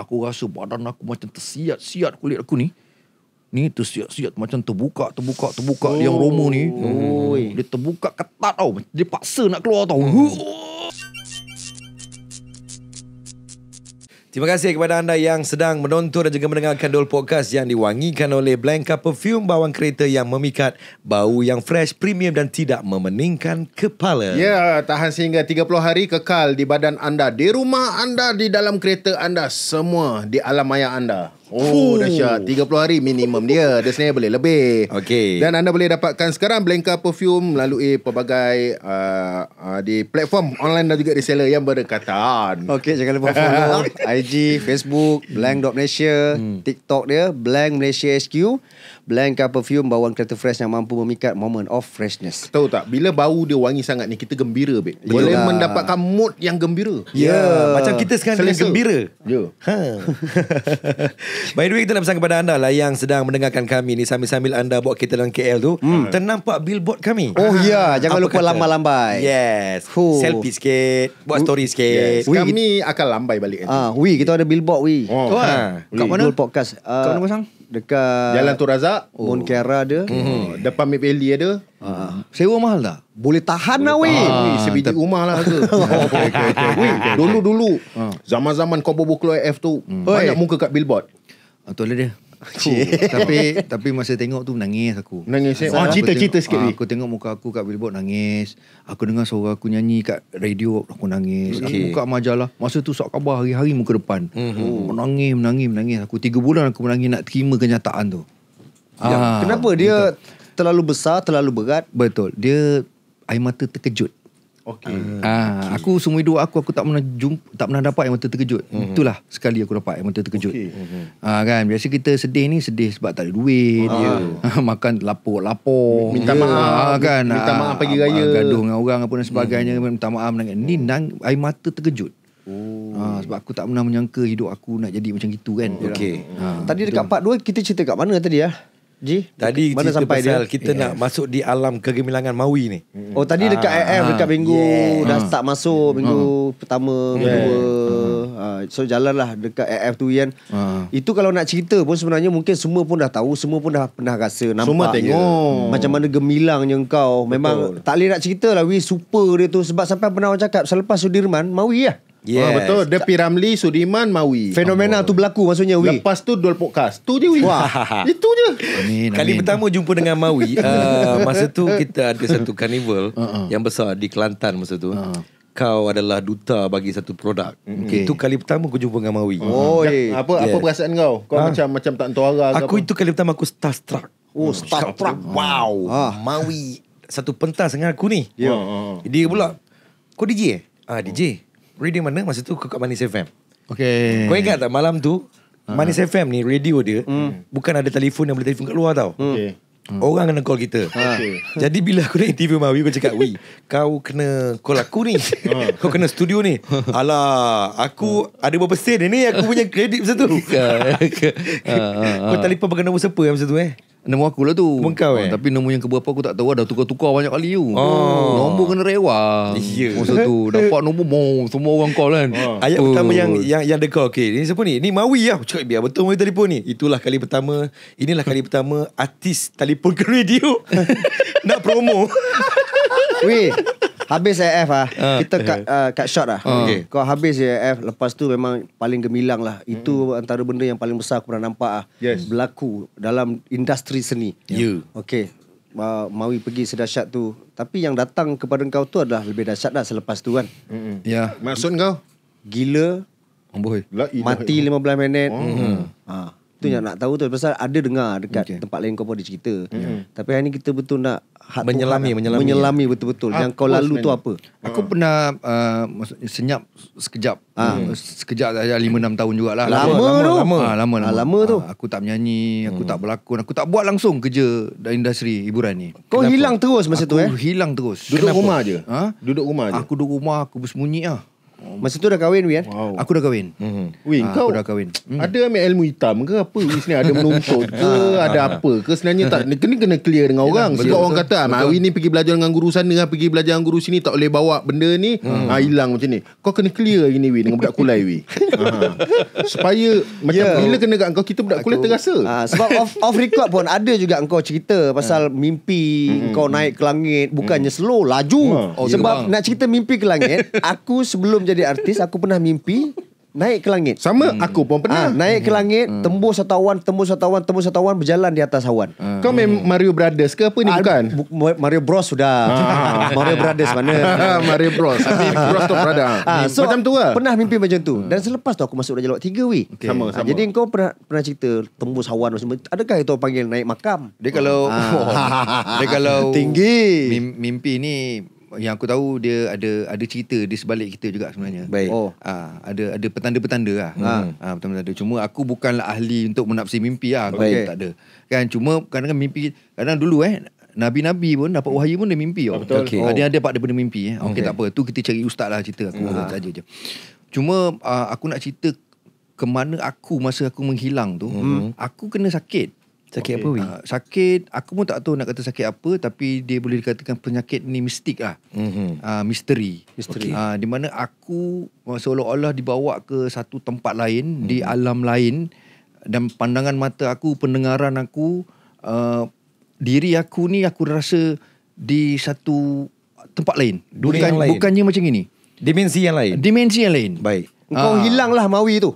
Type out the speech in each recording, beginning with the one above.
aku rasa badan aku macam tersiat-siat kulit aku ni. Ni tersiat-siat macam terbuka, terbuka, terbuka oh. yang romo ni. Oh. Dia terbuka ketat tau. Dia paksa nak keluar tau. Hmm. Terima kasih kepada anda yang sedang menonton dan juga mendengarkan Dol Podcast yang diwangikan oleh Blanca Perfume bawang kereta yang memikat, bau yang fresh, premium dan tidak memeningkan kepala. Ya, yeah, tahan sehingga 30 hari kekal di badan anda, di rumah anda, di dalam kereta anda, semua di alam maya anda. Oh Fuh. dahsyat 30 hari minimum dia Dia sebenarnya boleh lebih Okay Dan anda boleh dapatkan sekarang Blanka Perfume Melalui pelbagai uh, uh, Di platform online Dan juga reseller yang berdekatan Okay jangan lupa follow IG, Facebook Blank.Malaysia hmm. TikTok dia Blank Malaysia SQ. Blend ke perfume bawang kereta fresh yang mampu memikat moment of freshness. Tahu tak? Bila bau dia wangi sangat ni kita gembira bet. Ya. Boleh yeah. mendapatkan mood yang gembira. Ya, yeah. yeah. macam kita sekarang Selesa. dengan gembira. Ya. Yeah. Ha. Huh. By the way kita nak pesan kepada anda lah yang sedang mendengarkan kami ni sambil-sambil anda buat kita dalam KL tu, hmm. ternampak billboard kami. Oh ya, yeah. jangan Apa lupa kata? lambai-lambai. Yes. Huh. Selfie sikit, buat story sikit. Yes. We, kami akan lambai balik Ah, uh, we kita ada billboard we. Oh. oh. Ha. Kat mana? Billboard podcast. Uh, Kat mana pasang? Dekat Jalan Tu Razak oh. Mount Kiara ada mm oh, Depan Mid Valley ada uh. Sewa mahal tak? Boleh tahan lah weh ah, Sebiji rumah lah tu. Dulu-dulu Zaman-zaman Kau bobo keluar F tu mm. Banyak muka kat billboard Itu ah, lah dia tapi tapi masa tengok tu menangis aku. Menangis. Eh? Oh, ah, cerita-cerita sikit. Aku tengok muka aku kat billboard nangis. Aku dengar suara aku nyanyi kat radio aku nangis. Okay. Aku buka majalah. Masa tu sok khabar hari-hari muka depan. Mm-hmm. Menangis, menangis, menangis. Aku tiga bulan aku menangis nak terima kenyataan tu. Ya, ah, Kenapa dia terlalu besar, terlalu berat? Betul. Dia air mata terkejut. Okey. Ah, ah okay. aku semua dua aku aku tak pernah jumpa tak pernah dapat air mata terkejut. Mm-hmm. Itulah sekali aku dapat air mata terkejut. Okay. Mm-hmm. Ah kan, biasa kita sedih ni sedih sebab tak ada duit. Ah. Makan lapor-lapor. Minta yeah. maaf ah, kan. Minta maaf pagi ah, raya. Gaduh dengan orang apa dan sebagainya, mm. minta maaf dengan ni nang oh. air mata terkejut. Oh. Ah, sebab aku tak pernah menyangka hidup aku nak jadi macam gitu kan. Okey. Ah, tadi dekat part 2 kita cerita kat mana tadi ah? Ya? Ji, tadi mana cerita sampai pasal dia? kita yes. nak masuk di alam kegemilangan Maui ni. Mm-hmm. Oh, tadi dekat AF ah. dekat minggu yeah. dah ah. start masuk mm-hmm. minggu ah. pertama, yeah. kedua. Ah. So jalanlah dekat AF tu kan. Ah. Itu kalau nak cerita pun sebenarnya mungkin semua pun dah tahu, semua pun dah pernah rasa nampak. Semua tengok dia. Hmm. macam mana gemilangnya kau Memang Betul. tak boleh nak cerita lah we super dia tu sebab sampai pernah orang cakap selepas Sudirman, Maui lah. Yes. Oh, betul. The Piramli, Sudiman, Mawi. Fenomena oh. tu berlaku maksudnya Wi. Lepas tu dual podcast. Tu je Wi. Wah. Itu je. Amin, Kali amin. pertama jumpa dengan Mawi, uh, masa tu kita ada satu carnival uh-uh. yang besar di Kelantan masa tu. Uh-huh. Kau adalah duta bagi satu produk. Okay. Itu kali pertama aku jumpa dengan Mawi. Oh, uh-huh. hey. Ya, apa yes. apa perasaan kau? Kau ha? macam macam tak tentu arah Aku itu kali pertama aku starstruck. Oh, oh starstruck. Wow. Ha. Mawi satu pentas dengan aku ni. Yeah. Uh-huh. Oh. Dia pula. Kau DJ? Eh? Ah, DJ. Oh radio mana masa tu kat Manis FM. Okay. Kau ingat tak malam tu ha. Manis FM ni radio dia mm. bukan ada telefon yang boleh telefon kat luar tau. Hmm. Okay. Hmm. Orang kena call kita. Ha. Okay. Jadi bila aku naik TV Mawi kau cakap, wee, kau kena call aku ni. Ha. kau kena studio ni." Alah, aku ada berapa sen ni aku punya kredit masa tu. kau telefon berkenaan siapa yang masa tu eh? Nombor aku lah tu Nombor kau ah, eh Tapi nombor yang keberapa aku tak tahu Dah tukar-tukar banyak kali tu oh. Nombor kena rewang yeah. Masa tu Dapat nombor mau Semua orang call kan oh. Ayat uh. pertama yang Yang yang dekat okay. Ini siapa ni Ini Mawi lah Cakap biar betul Mawi telefon ni Itulah kali pertama Inilah kali pertama Artis telefon ke radio Nak promo Weh Habis AF ah, ah. Kita cut, uh, cut shot lah. Ah. Okay. Kau habis AF lepas tu memang paling gemilang lah. Itu hmm. antara benda yang paling besar aku pernah nampak ah. Yes. Berlaku dalam industri seni. You. Ya. Okay. Uh, Mawi pergi sedahsyat tu. Tapi yang datang kepada kau tu adalah lebih dahsyat dah selepas tu kan. Ya. Yeah. Maksud kau? Gila. Amboi. Oh, lah, Mati 15 minit. Hmm. Ha. Itu hmm. yang nak tahu tu. Pasal ada dengar dekat okay. tempat lain kau pun ada cerita. Hmm. Tapi hari ni kita betul nak hard menyelami bukan, lah. menyelami, menyelami ya. betul-betul yang kau lalu tu apa aku pernah uh, senyap sekejap ha. sekejap dah 5 6 tahun jugalah lama lama tu. Lama, lama, ah, lama, lama. Ha, lama tu ha, aku tak menyanyi aku hmm. tak berlakon aku tak buat langsung kerja dari industri hiburan ni kau Kenapa? hilang terus masa aku tu eh hilang terus duduk Kenapa? rumah je ha? duduk rumah je aku duduk rumah aku bersembunyi ah Masa tu dah kahwin kan wow. Aku dah kahwin mm-hmm. Ah, Weh, ha, kau Aku dah kahwin mhm. Ada ambil ilmu hitam ke apa Weh, sini Ada menuntut ke ah. Ada apa ke Sebenarnya tak Kena kena clear dengan Yalah, orang Sebab orang kata Hari ah, ni pergi belajar dengan guru sana Pergi belajar dengan guru sini Tak boleh bawa benda ni hmm. ha, Hilang macam ni Kau kena clear ini Weh, Dengan budak kulai Weh. ha. Supaya Macam yeah. bila kena kat kau Kita budak kulai aku, terasa ha, Sebab off, off record pun Ada juga kau cerita Pasal mimpi mm Kau naik ke langit Bukannya mm slow Laju oh, Sebab yeah. nak cerita mimpi ke langit Aku sebelum jadi artis aku pernah mimpi naik ke langit. Sama hmm. aku pun pernah. Ha, naik hmm. ke langit, hmm. tembus satu awan, tembus satu awan, tembus satu awan berjalan di atas awan. Hmm. Kau main hmm. Mario Brothers ke apa ni ha, bukan? Bu- Mario Bros sudah. Ah. Mario Brothers mana? Mario Bros. Bros tu berada. Ah, hmm. So, macam tu lah. Pernah mimpi macam tu. Hmm. Dan selepas tu aku masuk Raja Lawak 3 weh. Okay. Sama, sama. jadi kau pernah pernah cerita tembus awan macam adakah itu panggil naik makam? Dia kalau ha. dia kalau tinggi. Mimpi ni yang aku tahu dia ada ada cerita di sebalik kita juga sebenarnya. Baik. Oh. Ha, ada ada petanda-petanda lah. Ha. Ha, petanda-petanda. Cuma aku bukanlah ahli untuk menafsir mimpi Okay. Lah. Baik. Tak ada. Kan cuma kadang-kadang mimpi, kadang dulu eh, Nabi-nabi pun dapat wahyu pun dia mimpi. Oh. Betul. Okay. Oh. Dia ada dapat daripada mimpi. Eh. Okey okay. tak apa. Tu kita cari ustaz lah cerita aku. Ha. Saja je. Cuma uh, aku nak cerita ke mana aku masa aku menghilang tu. Hmm. Aku kena sakit. Sakit okay. apa weh? Ah, uh, sakit, aku pun tak tahu nak kata sakit apa tapi dia boleh dikatakan penyakit ni mistik lah. Mm-hmm. Uh, misteri. Misteri. Okay. Uh, ah, di mana aku seolah-olah dibawa ke satu tempat lain, mm-hmm. di alam lain dan pandangan mata aku, pendengaran aku, uh, diri aku ni aku rasa di satu tempat lain. Dunia Bukan, yang lain. Bukannya macam ini. Dimensi yang lain. Dimensi yang lain. Baik. Kau uh, hilanglah mawi tu.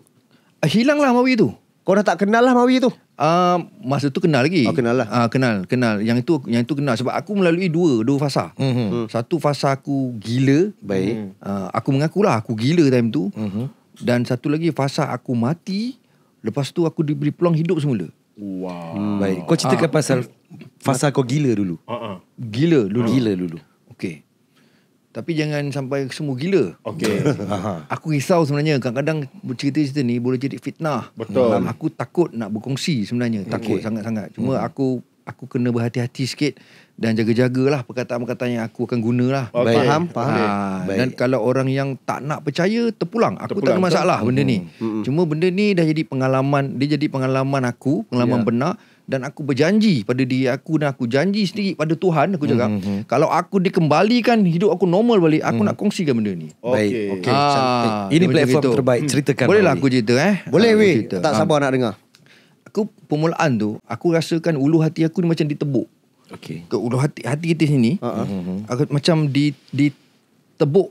hilanglah mawi tu. Kau dah tak kenal lah Mawi tu. Ah uh, masa tu kenal lagi. Oh, kenal lah. uh, kenal, kenal. Yang itu yang itu kenal sebab aku melalui dua dua fasa. Mm-hmm. Satu fasa aku gila. Baik. Ah uh, aku mengakulah aku gila time tu. Mm-hmm. Dan satu lagi fasa aku mati. Lepas tu aku diberi peluang hidup semula. Wow. Hmm, baik. Kau ceritakan uh, pasal fasa kau gila dulu. Uh-uh. Gila dulu. Uh-huh. Gila dulu. Tapi jangan sampai semua gila. Okay. aku risau sebenarnya. Kadang-kadang cerita-cerita ni boleh jadi fitnah. Betul. Dan aku takut nak berkongsi sebenarnya. Takut sangat-sangat. Cuma hmm. aku aku kena berhati-hati sikit. Dan jaga jaga lah perkataan-perkataan yang aku akan gunalah. Okay. Faham? Faham. Ha, Dan kalau orang yang tak nak percaya, terpulang. Aku terpulang. tak ada masalah benda ni. Hmm. hmm. Cuma benda ni dah jadi pengalaman. Dia jadi pengalaman aku. Pengalaman yeah. benar dan aku berjanji pada diri aku dan aku janji sendiri pada Tuhan aku cakap mm-hmm. kalau aku dikembalikan hidup aku normal balik aku mm. nak kongsikan benda ni Baik. okay. ah, ini platform itu. terbaik hmm. ceritakan boleh lah aku cerita eh boleh ah, weh tak sabar ah. nak dengar aku pemulaan tu aku rasakan ulu hati aku ni macam ditebuk okey ke ulu hati hati kita sini uh-huh. aku macam di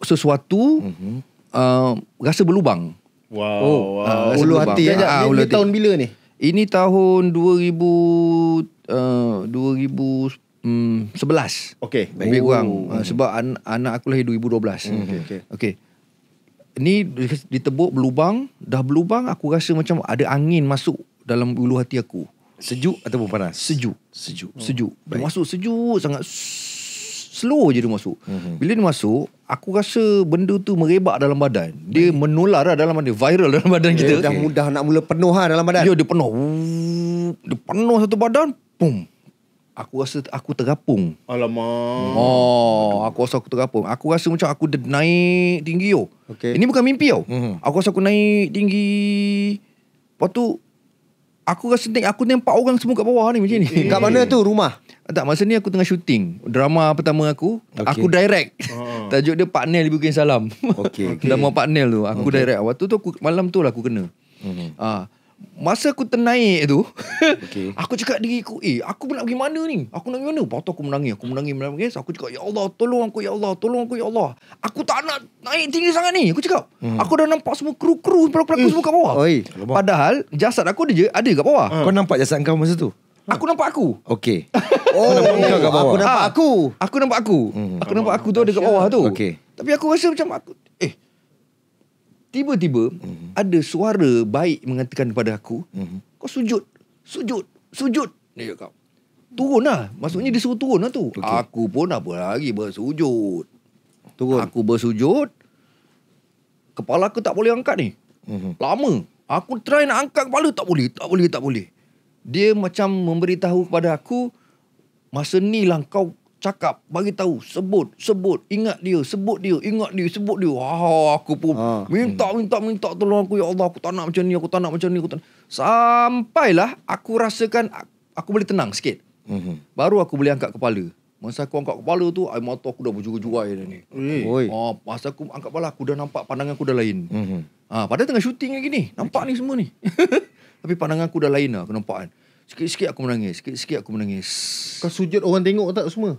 sesuatu uh-huh. uh, rasa berlubang wow, oh, wow. Uh, ulu berlubang. hati ya, ya, ya, ya, ya, ya, ya, ya, ya, ya, ya, ya, ini tahun 2000 uh, 2000 Hmm, 11 Okay baik. Lebih oh. kurang uh, Sebab an- anak aku lahir 2012 hmm, Okey. hmm okay. okay Ni ditebuk berlubang Dah belubang. aku rasa macam Ada angin masuk dalam ulu hati aku Sejuk ataupun panas? Sejuk Sejuk oh, Sejuk Masuk sejuk sangat slow je dia masuk. Mm-hmm. Bila dia masuk, aku rasa benda tu merebak dalam badan. Dia Baik. menular lah dalam badan, viral dalam badan kita. Dia dah mudah nak mula penuh lah dalam badan. Ya, dia penuh. Dia penuh satu badan, pum. Aku rasa aku terapung. Alamak. Oh, aku rasa aku terapung. Aku rasa macam aku naik tinggi yo. Oh. Okay. Ini bukan mimpi yo. Oh. Mm-hmm. Aku rasa aku naik tinggi. Lepas tu, aku rasa naik, aku nampak orang semua kat bawah ni macam ni. Kat mana tu rumah? Tak, masa ni aku tengah shooting drama pertama aku. Okay. Aku direct. Oh. Tajuk dia Partner ibu Bukit Salam. Okay. Nama Pak Partner tu. Aku okay. direct. Waktu tu aku, malam tu lah aku kena. Mm-hmm. Ah, masa aku ternaik tu, okay. aku cakap diri aku, eh, aku nak pergi mana ni? Aku nak pergi mana? Lepas tu aku menangis. Aku menangis, menangis. Aku cakap, Ya Allah, tolong aku, Ya Allah. Tolong aku, Ya Allah. Aku tak nak naik tinggi sangat ni. Aku cakap. Mm-hmm. Aku dah nampak semua kru-kru, pelaku-pelaku semua kat bawah. Oi, Padahal, jasad aku ada je, ada kat bawah. Hmm. Kau nampak jasad kau masa tu? Aku nampak aku. Okey. Oh, aku nampak, oh, kau kat aku nampak ah, aku. Aku nampak aku. Hmm. Aku nampak aku tu ada dekat bawah tu. Okey. Tapi aku rasa macam aku eh tiba-tiba hmm. ada suara baik mengatakan kepada aku, hmm. kau sujud. Sujud. Sujud. Dia kau. Turun lah. Maksudnya dia suruh turun lah tu. Okay. Aku pun apa lagi bersujud. Turun. Aku bersujud. Kepala aku tak boleh angkat ni. hmm Lama. Aku try nak angkat kepala tak boleh. Tak boleh, tak boleh dia macam memberitahu kepada aku masa ni lah kau cakap bagi tahu sebut sebut ingat dia sebut dia ingat dia sebut dia wah aku pun ha. minta minta minta tolong aku ya Allah aku tak nak macam ni aku tak nak macam ni aku tak nak. sampailah aku rasakan aku boleh tenang sikit mm-hmm. baru aku boleh angkat kepala masa aku angkat kepala tu air mata aku dah berjuai-juai dah ni oi ha, masa aku angkat kepala aku dah nampak pandangan aku dah lain mm-hmm. ha, ah, padahal tengah syuting lagi ni nampak ni semua ni Tapi pandangan aku dah lain lah Aku kan. Sikit-sikit aku menangis Sikit-sikit aku menangis Kau sujud orang tengok tak semua?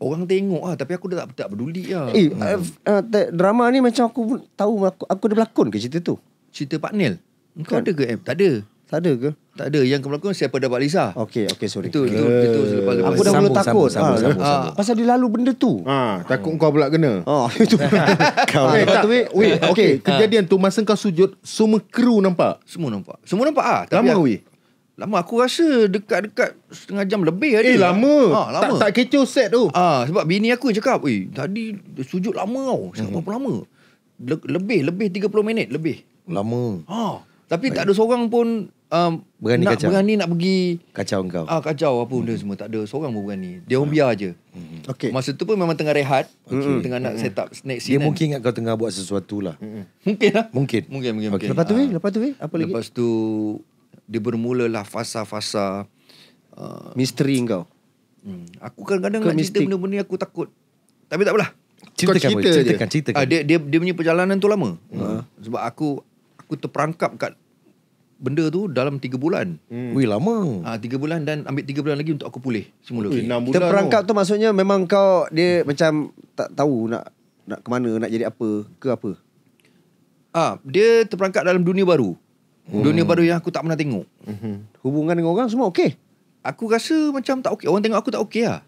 Orang tengok lah Tapi aku dah tak, tak peduli lah Eh hmm. uh, uh, Drama ni macam aku tahu Aku, aku ada berlakon ke cerita tu? Cerita Pak Nil? Kau kan? ada ke? Eh, tak ada Tak ada ke? Tak ada yang kemelakon siapa dapat Lisa. Okey okey sorry. Itu itu itu selepas Aku dah mula takut. Ah, ah, pasal dia lalu benda tu. Ha takut kau pula kena. Ha itu. kau. Hey, tak, wait, okey kejadian tu masa kau sujud semua kru nampak. Semua nampak. Semua nampak ah. Lama aku, weh. Lama aku rasa dekat-dekat setengah jam lebih ada. Eh lama. Tak, tak kecoh set tu. Ha sebab bini aku cakap, "Weh, tadi sujud lama tau. Siapa hmm. lama." Le- lebih lebih 30 minit lebih. Lama. Ha. Tapi Baik. tak ada seorang pun um, berani nak, kacau. berani nak pergi kacau engkau ah kacau apa benda hmm. semua tak ada seorang pun berani dia orang hmm. biar aje hmm. okey masa tu pun memang tengah rehat okay. Hmm. tengah nak hmm. set up snack scene dia mungkin kan. ingat kau tengah buat sesuatu lah hmm. mungkin lah mungkin mungkin mungkin, okay. mungkin. lepas tu ah. Eh? lepas tu eh? apa lagi lepas tu dia bermulalah fasa-fasa uh, misteri engkau hmm. aku kadang-kadang Ke nak mistik. cerita benda-benda aku takut tapi tak apalah cerita cerita ceritakan, ceritakan, Ah, dia, dia, dia punya perjalanan tu lama. Hmm. Sebab aku aku terperangkap kat benda tu dalam 3 bulan. Hmm. Wih lama. Ah ha, 3 bulan dan ambil 3 bulan lagi untuk aku pulih semula. Okay. Okay. Terperangkap tu maksudnya memang kau dia hmm. macam tak tahu nak nak ke mana, nak jadi apa ke apa. Ah ha, dia terperangkap dalam dunia baru. Hmm. Dunia baru yang aku tak pernah tengok. Hmm. Hubungan dengan orang semua okey. Aku rasa macam tak okey. Orang tengok aku tak okey lah.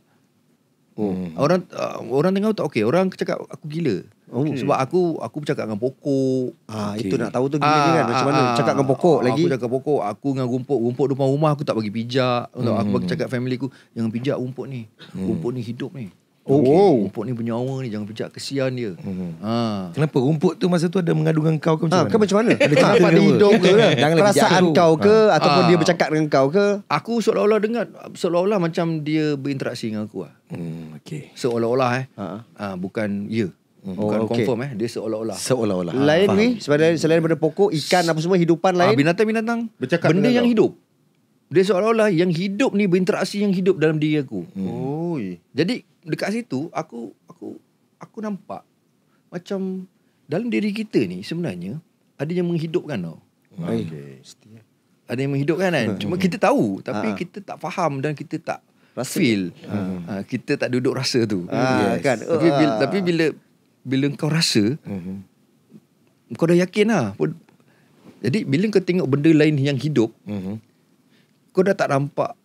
Hmm. Orang uh, orang tengok aku tak okey. Orang cakap aku gila. Oh, okay. sebab aku aku bercakap dengan pokok. Ah, okay. itu nak tahu tu gimana ah, kan? Macam ah, mana? Ah, cakap dengan pokok ah, lagi. Aku cakap dengan pokok, aku dengan rumput, rumput depan rumah aku tak bagi pijak. Hmm. Tak, aku bagi hmm. cakap family ku, jangan pijak rumput ni. Hmm. Rumput ni hidup ni. Oh, okay. rumput ni bernyawa ni jangan pijak kesian dia. Hmm. Ha. Kenapa rumput tu masa tu ada mengadu dengan kau ke macam ha, mana? Ke macam mana? Ada cerita dia hidup ke? Kan? Jangan perasaan kau ke ha. ataupun ha. dia bercakap dengan kau ke? Aku seolah-olah dengar seolah-olah macam dia berinteraksi dengan aku ah. Hmm, okay. Seolah-olah eh. Ha. Ha, bukan ya. Yeah. Mhm. Oh, Bukan okay. confirm eh Dia seolah-olah Seolah-olah Lain ni selain, selain daripada pokok Ikan apa semua Hidupan ah, lain Binatang-binatang Benda binatang. yang hidup Dia seolah-olah Yang hidup ni Berinteraksi yang hidup Dalam diri aku hmm. Oi. Jadi Dekat situ Aku Aku aku nampak Macam Dalam diri kita ni Sebenarnya Ada yang menghidupkan tau hmm. ah, eh, okay. Eh. Ada yang menghidupkan kan Cuma hmm. kita tahu Tapi ha. kita tak faham Dan kita tak Rasa. feel hmm. ha, kita tak duduk rasa tu ha, yes. kan tapi bila, tapi bila bila kau rasa mm-hmm. kau dah yakin lah jadi bila kau tengok benda lain yang hidup mm-hmm. kau dah tak nampak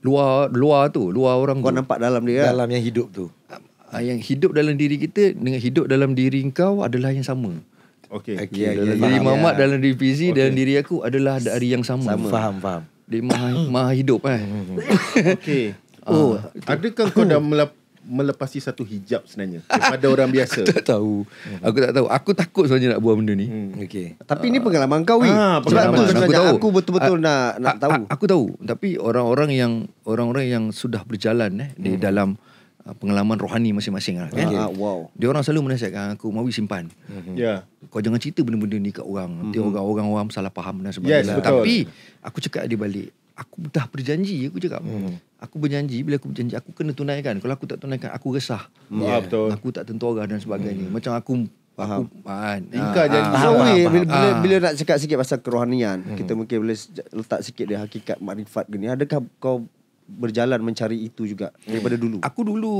luar luar tu luar orang kau tu. nampak dalam dia eh? dalam yang hidup tu ah, yang hidup dalam diri kita dengan hidup dalam diri kau adalah yang sama okey okay. Yeah, yeah, ya, ya. diri yeah. mamat dalam diri PZ okay. dalam diri aku adalah dari yang sama, sama. faham faham dia maha, maha hidup kan eh. Mhm. okey ah, oh adakah kau dah melap- melepasi satu hijab sebenarnya kepada orang biasa. Aku tak tahu. Hmm. Aku tak tahu. Aku takut sebenarnya nak buat benda ni. Hmm. Okey. Tapi uh. ni pengalaman kau weh. Ah, ha, aku, tahu. aku betul-betul uh, nak nak uh, tahu. Aku tahu. Tapi orang-orang yang orang-orang yang sudah berjalan eh hmm. di dalam uh, pengalaman rohani masing-masing lah, kan. okay. uh, ah, wow. Dia orang selalu menasihatkan aku mau simpan. Hmm. Ya. Yeah. Kau jangan cerita benda-benda ni kat orang. Nanti hmm. orang-orang awam salah faham dan sebagainya. Yes, betul. Tapi aku cakap dia balik aku dah berjanji aku cakap. Hmm. Aku berjanji bila aku berjanji aku kena tunaikan. Kalau aku tak tunaikan aku resah. Yeah. Hmm. Yeah. Ya, betul. Aku tak tentu arah dan sebagainya. Hmm. Macam aku Faham. Aku, faham. Ha, ingkar ha, janji. Ha, bila, ha. bila, nak cakap sikit pasal kerohanian, hmm. kita mungkin boleh letak sikit dia hakikat makrifat gini. Adakah kau berjalan mencari itu juga hmm. daripada dulu? Aku dulu,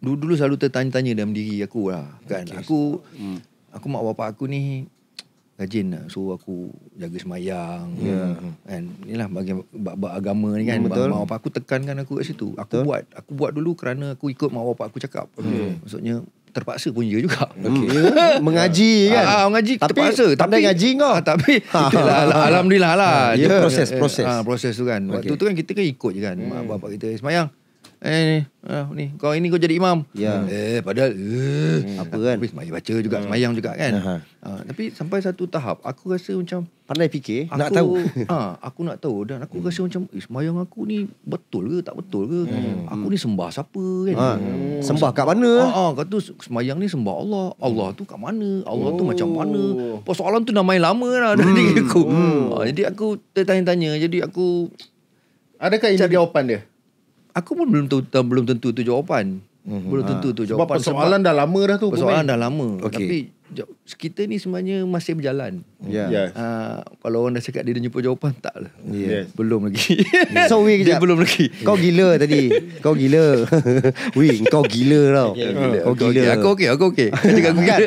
dulu, dulu selalu tertanya-tanya dalam diri aku lah. Kan? Okay. Aku, hmm. aku mak bapak aku ni, Rajin nak, Suruh aku Jaga semayang Ya yeah. Kan Inilah bagian bab agama ni kan ya, Betul Mak bapak aku tekankan aku kat situ Aku Betul. buat Aku buat dulu kerana Aku ikut mak bapak aku cakap hmm. Maksudnya Terpaksa pun ya juga hmm. okay. Ya, mengaji kan ah, ah Mengaji tapi, terpaksa Tapi Tak ngaji kau ah, Tapi ha, ha, itulah, ha, Alhamdulillah lah yeah. proses eh, Proses ah, proses tu kan Waktu okay. tu kan kita kan ikut je kan hmm. Mak bapak kita Semayang Eh ni, uh, ni kau ini kau jadi imam. Ya. Eh padahal uh, hmm. apa kan? Habis main baca juga hmm. semayang juga kan. Uh, tapi sampai satu tahap aku rasa macam pandai fikir aku, nak tahu. Ha, aku nak tahu dan aku hmm. rasa macam eh, semayang aku ni betul ke tak betul ke? Hmm. Aku ni sembah siapa kan? Ha. Hmm. Sembah kat mana? Ha, ha kata semayang ni sembah Allah. Allah tu kat mana? Allah oh. tu macam oh. mana? Persoalan tu dah main lama lah. hmm. dari aku. Hmm. Ha, jadi aku tanya-tanya jadi aku Adakah ini cari, jawapan dia? aku pun belum tentu belum tentu tu jawapan. Mm-hmm. Belum tentu tu ah. jawapan. Sebab persoalan sebab, dah lama dah tu. Persoalan dah lama. Okay. Tapi kita ni sebenarnya masih berjalan. Yeah. Ya. Yes. Uh, kalau orang dah cakap dia dah jumpa jawapan tak lah. Yes. Belum lagi. Yeah. So we kejap. Dia belum lagi. Kau gila tadi. Kau gila. we, kau gila tau. Okay, ya, gila. Kau gila. aku okey, aku okey. Kau cakap aku Bukan,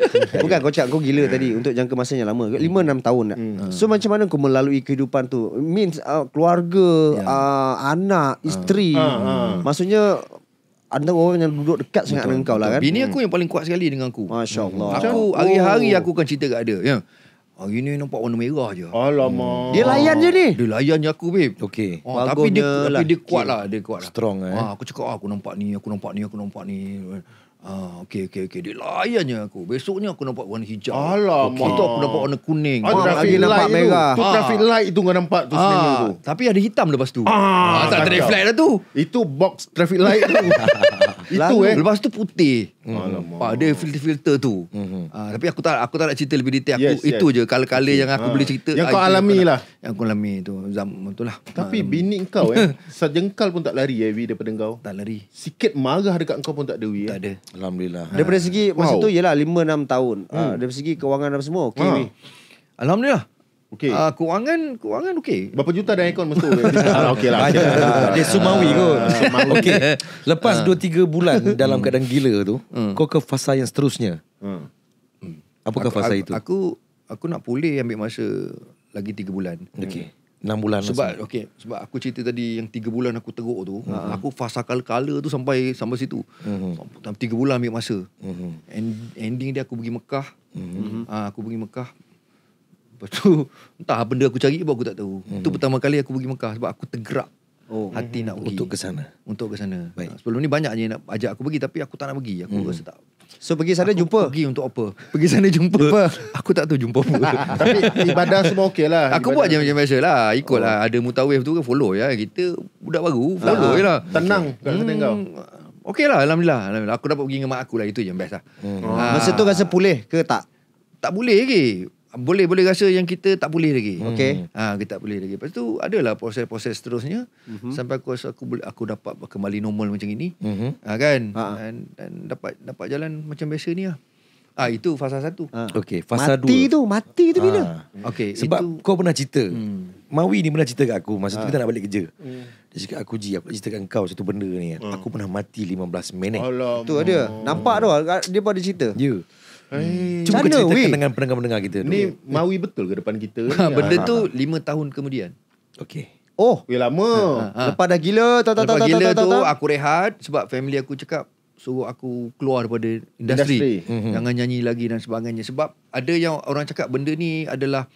bukan kau cakap kau gila tadi untuk jangka masa yang lama. 5 hmm. 6 tahun dah. Mm. So macam mana kau melalui kehidupan tu? Means uh, keluarga, yeah. uh, anak, isteri. Uh. Uh, uh. Maksudnya anda orang yang duduk dekat sangat Betul. dengan kau lah kan. Bini aku yang paling kuat sekali dengan aku. Masya-Allah. Aku hari-hari oh. aku akan cerita kat dia. Ya. Hari ni nampak warna merah je. Alamak. Hmm. Dia layan je ni. Dia layan je aku babe. Okey. Oh, tapi dia tapi dia lah. kuat lah, dia kuat lah. Strong eh. Ah, aku cakap ah, aku nampak ni, aku nampak ni, aku nampak ni. Ah, okey okey okey. Dia layannya aku. Besoknya aku nampak warna hijau. Alamak. Itu aku nampak warna kuning. Ah, traffic light nampak merah. Tu, tu ah. traffic light itu kau nampak tu ah, sebenarnya tu. Tapi ada hitam lepas tu. Ah, ah tak traffic light dah tu. Itu box traffic light tu. Itu eh. Lepas tu putih. Hmm. Alamak. Ada filter-filter tu. Mm-hmm. Uh, tapi aku tak aku tak nak cerita lebih detail. Aku yes, itu yes. je kala-kala yang aku ha. boleh cerita. Yang ah, kau alami aku lah. Yang aku alami tu. Zam, tu lah. Tapi um. bini kau eh. Sejengkal pun tak lari eh Wee daripada kau. Tak lari. Sikit marah dekat kau pun tak ada Wee. Eh. Tak ada. Alhamdulillah. Ha. Daripada segi masa wow. tu yelah 5-6 tahun. Hmm. Uh, daripada segi kewangan dan semua. Okay ha. Alhamdulillah. Okay. Uh, ah, kewangan kewangan okey. Berapa juta dalam akaun mesti. ah, okay lah. Banyak. Ah, dia ah, sumawi kot. Okey, Lepas 2-3 bulan dalam keadaan gila tu, hmm. kau ke fasa yang seterusnya. Hmm. hmm. Apakah aku, fasa itu? Aku, aku nak pulih ambil masa lagi 3 bulan. Okey. Hmm. 6 bulan sebab Okey, sebab aku cerita tadi yang 3 bulan aku teruk tu uh-huh. aku fasa kala tu sampai sampai situ uh-huh. Hmm. 3 bulan ambil masa uh-huh. And, ending dia aku pergi Mekah uh-huh. uh, aku pergi Mekah Lepas tu entah benda aku cari pun aku tak tahu. Mm-hmm. Itu hmm. pertama kali aku pergi Mekah sebab aku tergerak oh, hati mm-hmm. nak pergi. Untuk ke sana. Untuk ke sana. Baik. Ha, sebelum ni banyak je nak ajak aku pergi tapi aku tak nak pergi. Aku mm. rasa tak. So pergi sana aku jumpa. Pergi untuk apa? Pergi sana jumpa. jumpa. Aku tak tahu jumpa apa. tapi ibadah semua okey lah. Aku buat je macam biasa lah. Ikut lah. Oh. Ada mutawif tu ke follow ya. Kita budak baru. Follow ha. je lah. Tenang. Okay. Kata hmm. Okey lah. Alhamdulillah. Alhamdulillah. Aku dapat pergi dengan mak aku lah. Itu je yang best lah. Hmm. Ha. Masa tu rasa pulih ke tak? Tak boleh lagi boleh boleh rasa yang kita tak boleh lagi. Hmm. Okey. Ha kita tak boleh lagi. Lepas tu adalah proses-proses seterusnya mm-hmm. sampai aku rasa aku boleh aku dapat kembali normal macam ini. Mm-hmm. Ha kan? Ha. Dan, dan dapat dapat jalan macam biasa ni lah. Ah itu fasa satu. Ha. Okey, fasa mati dua. Mati tu, mati tu bila? Ha. Okey, sebab itu... kau pernah cerita. Mm. Mawi ni pernah cerita kat aku masa ha. tu kita nak balik kerja. Mm. Dia cakap aku ji aku cerita kau satu benda ni. Hmm. Aku pernah mati 15 minit. Alam. Tu ada. Nampak tu lah. dia pada cerita. Ya. Yeah. Hmm. Cuba cerita ceritakan weh? dengan pendengar-pendengar kita Ni mawi betul ke depan kita ni? Ha, benda ah, tu 5 ah, ah. tahun kemudian Okay Oh Weh ya, lama ha ha. ha, ha. Lepas dah gila ta, ta, ta, Lepas gila ta, ta, ta, ta, ta. tu aku rehat Sebab family aku cakap Suruh aku keluar daripada industri, industri. Mm-hmm. Jangan nyanyi lagi dan sebagainya Sebab ada yang orang cakap Benda ni adalah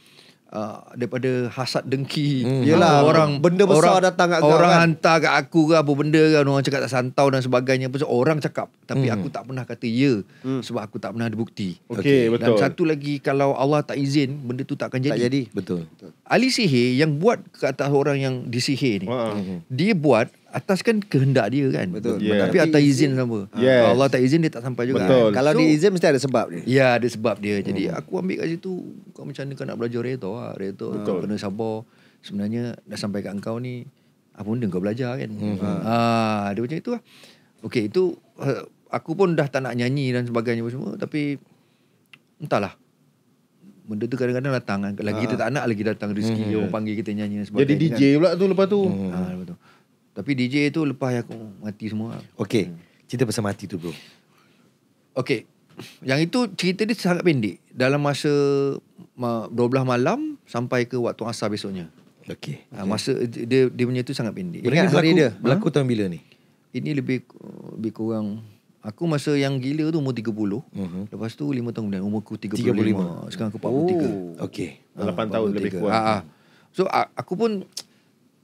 uh, daripada hasad dengki hmm. yalah ha, orang benda besar orang, datang kat lah. orang, orang kan? hantar kat aku ke apa benda kan orang cakap tak santau dan sebagainya apa orang cakap tapi hmm. aku tak pernah kata ya hmm. sebab aku tak pernah ada bukti okey okay, betul dan satu lagi kalau Allah tak izin benda tu tak akan jadi tak jadi betul ali sihir yang buat kata orang yang disihir ni Ha-ha. Hmm. dia buat Atas kan kehendak dia kan Betul yeah. Tapi atas izin sama yes. Allah tak izin Dia tak sampai juga Betul. Kalau so, dia izin Mesti ada sebab dia Ya ada sebab dia Jadi hmm. aku ambil kat situ Kau macam mana kau nak belajar reto lah. Reto Betul. kena sabar Sebenarnya Dah sampai kat engkau ni Apa benda kau belajar kan hmm. ha. ha. Dia macam itu lah eh, Okay itu Aku pun dah tak nak nyanyi Dan sebagainya semua Tapi Entahlah Benda tu kadang-kadang datang Lagi ha. Ah. kita tak nak Lagi datang rezeki hmm. Orang panggil kita nyanyi dan sebagainya Jadi DJ kan. pula tu lepas tu hmm. Ha, lepas tu tapi DJ tu lepas aku mati semua. Okay. Hmm. Cerita pasal mati tu bro. Okay. Yang itu cerita dia sangat pendek. Dalam masa 12 malam sampai ke waktu asar besoknya. Okay. okay. Ha, masa dia, dia punya tu sangat pendek. Berlaku, Ingat hari dia. Berlaku ha? tahun bila ni? Ini lebih lebih kurang Aku masa yang gila tu umur 30 uh-huh. Mhm. Lepas tu 5 tahun kemudian Umur aku 35. 35 Sekarang aku 43 oh, Okay 8 tahun 43. lebih kurang ha, ha. So aku pun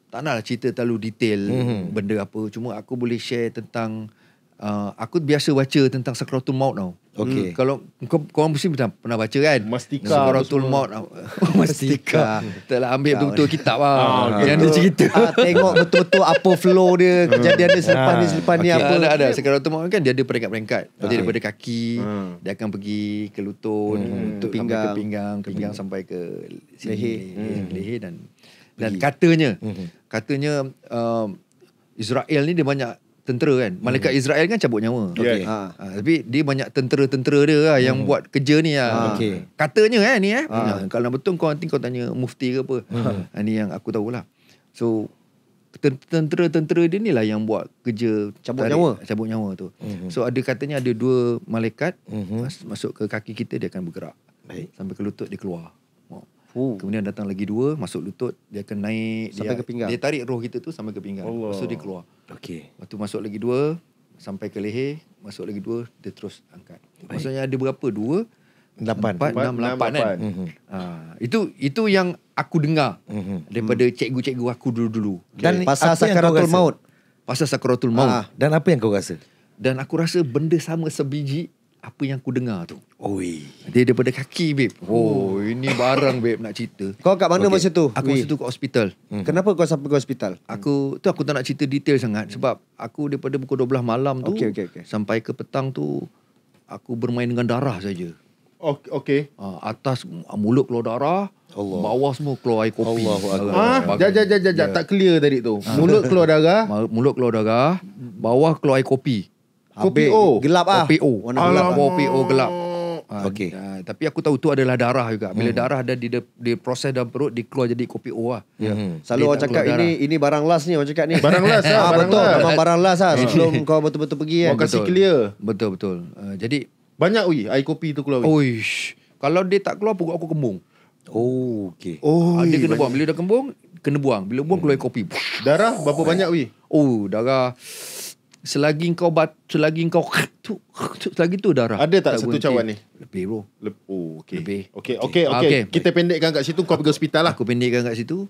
tak nak cerita terlalu detail mm-hmm. benda apa cuma aku boleh share tentang uh, aku biasa baca tentang sakratul maut tau Okay. hmm, kalau kau kau mesti pernah, pernah baca kan mastika sakratul maut mastika telah ambil ah, betul-betul kitab lah ah, okay. yang dia cerita ah, tengok betul-betul apa flow dia kejadian dia selepas ni ah, selepas okay. ni apa ada ada sakratul maut kan dia ada peringkat-peringkat okay. daripada kaki hmm. dia akan pergi ke lutut hmm. lutut pinggang ke pinggang, ke pinggang, ke pinggang sampai ke leher hmm. leher dan dan katanya mm-hmm. Katanya uh, Israel ni dia banyak Tentera kan mhm. Malaikat Israel kan cabut nyawa okay. ha, ha, Tapi dia banyak tentera-tentera dia lah Yang mm. buat kerja ni lah ha. Ah, okay. Katanya kan ni eh ha. Ha. Kalau betul kau nanti kau tanya Mufti ke apa mm. ha, Ni yang aku tahu lah. So Tentera-tentera dia ni lah yang buat kerja Cabut tarik, nyawa Cabut nyawa tu mm-hmm. So ada katanya ada dua malaikat mm-hmm. Masuk ke kaki kita dia akan bergerak Baik. Sampai ke lutut dia keluar Ooh. Kemudian datang lagi dua Masuk lutut Dia akan naik Sampai dia, ke pinggang Dia tarik roh kita tu Sampai ke pinggang Allah. Lepas tu dia keluar Okay Lepas tu masuk lagi dua Sampai ke leher Masuk lagi dua Dia terus angkat Baik. Maksudnya ada berapa? Dua Lapan Empat, empat enam, lapan, kan mm-hmm. ha, Itu Itu yang aku dengar mm-hmm. Daripada mm. cikgu-cikgu aku dulu-dulu okay. Dan Pasal sakaratul maut Pasal sakaratul maut ha. Dan apa yang kau rasa? Dan aku rasa benda sama sebiji apa yang aku dengar tu. Oi. Dia daripada kaki beb. Oh, oh ini barang beb nak cerita. Kau kat mana okay. masa tu? Aku masa tu kat hospital. hmm Kenapa kau sampai ke hospital? Aku tu aku tak nak cerita detail sangat hmm. sebab aku daripada pukul 12 malam tu okay, okay, okay. sampai ke petang tu aku bermain dengan darah saja. Okey. Ha, atas mulut keluar darah. Allah. Bawah semua keluar air kopi. Allah. Ah, ha? jap jap jap jap yeah. tak clear tadi tu. Ha. Mulut keluar darah. mulut keluar darah. Bawah keluar air kopi. Kopi O Gelap ah. Kopi O ah. Kopi O gelap ah, Okey. Ah, tapi aku tahu tu adalah darah juga. Bila hmm. darah ada di di proses dalam perut dikeluar jadi kopi O lah. Ya. Hmm. Selalu dia orang cakap ini darah. ini barang last ni orang cakap ni. Barang last lah. ah, betul. Memang barang last lah sebelum kau betul-betul pergi kan. Kau kasi clear. Betul betul. Uh, jadi banyak ui air kopi tu keluar. Uish. Kalau dia tak keluar pun aku kembung. Oh, okey. Oh, uh, dia kena buang. Bila dah kembung, kena buang. Bila buang keluar kopi. Darah berapa banyak ui? Oh, darah Selagi kau bat, selagi kau tu, selagi tu darah. Ada tak, tak satu cawan ni? Lebih bro. Le- oh, okay. Lebih. Okay, okay, ah, okay. okay. okay. Kita pendekkan kat situ, kau pergi hospital lah. Aku pendekkan kat situ.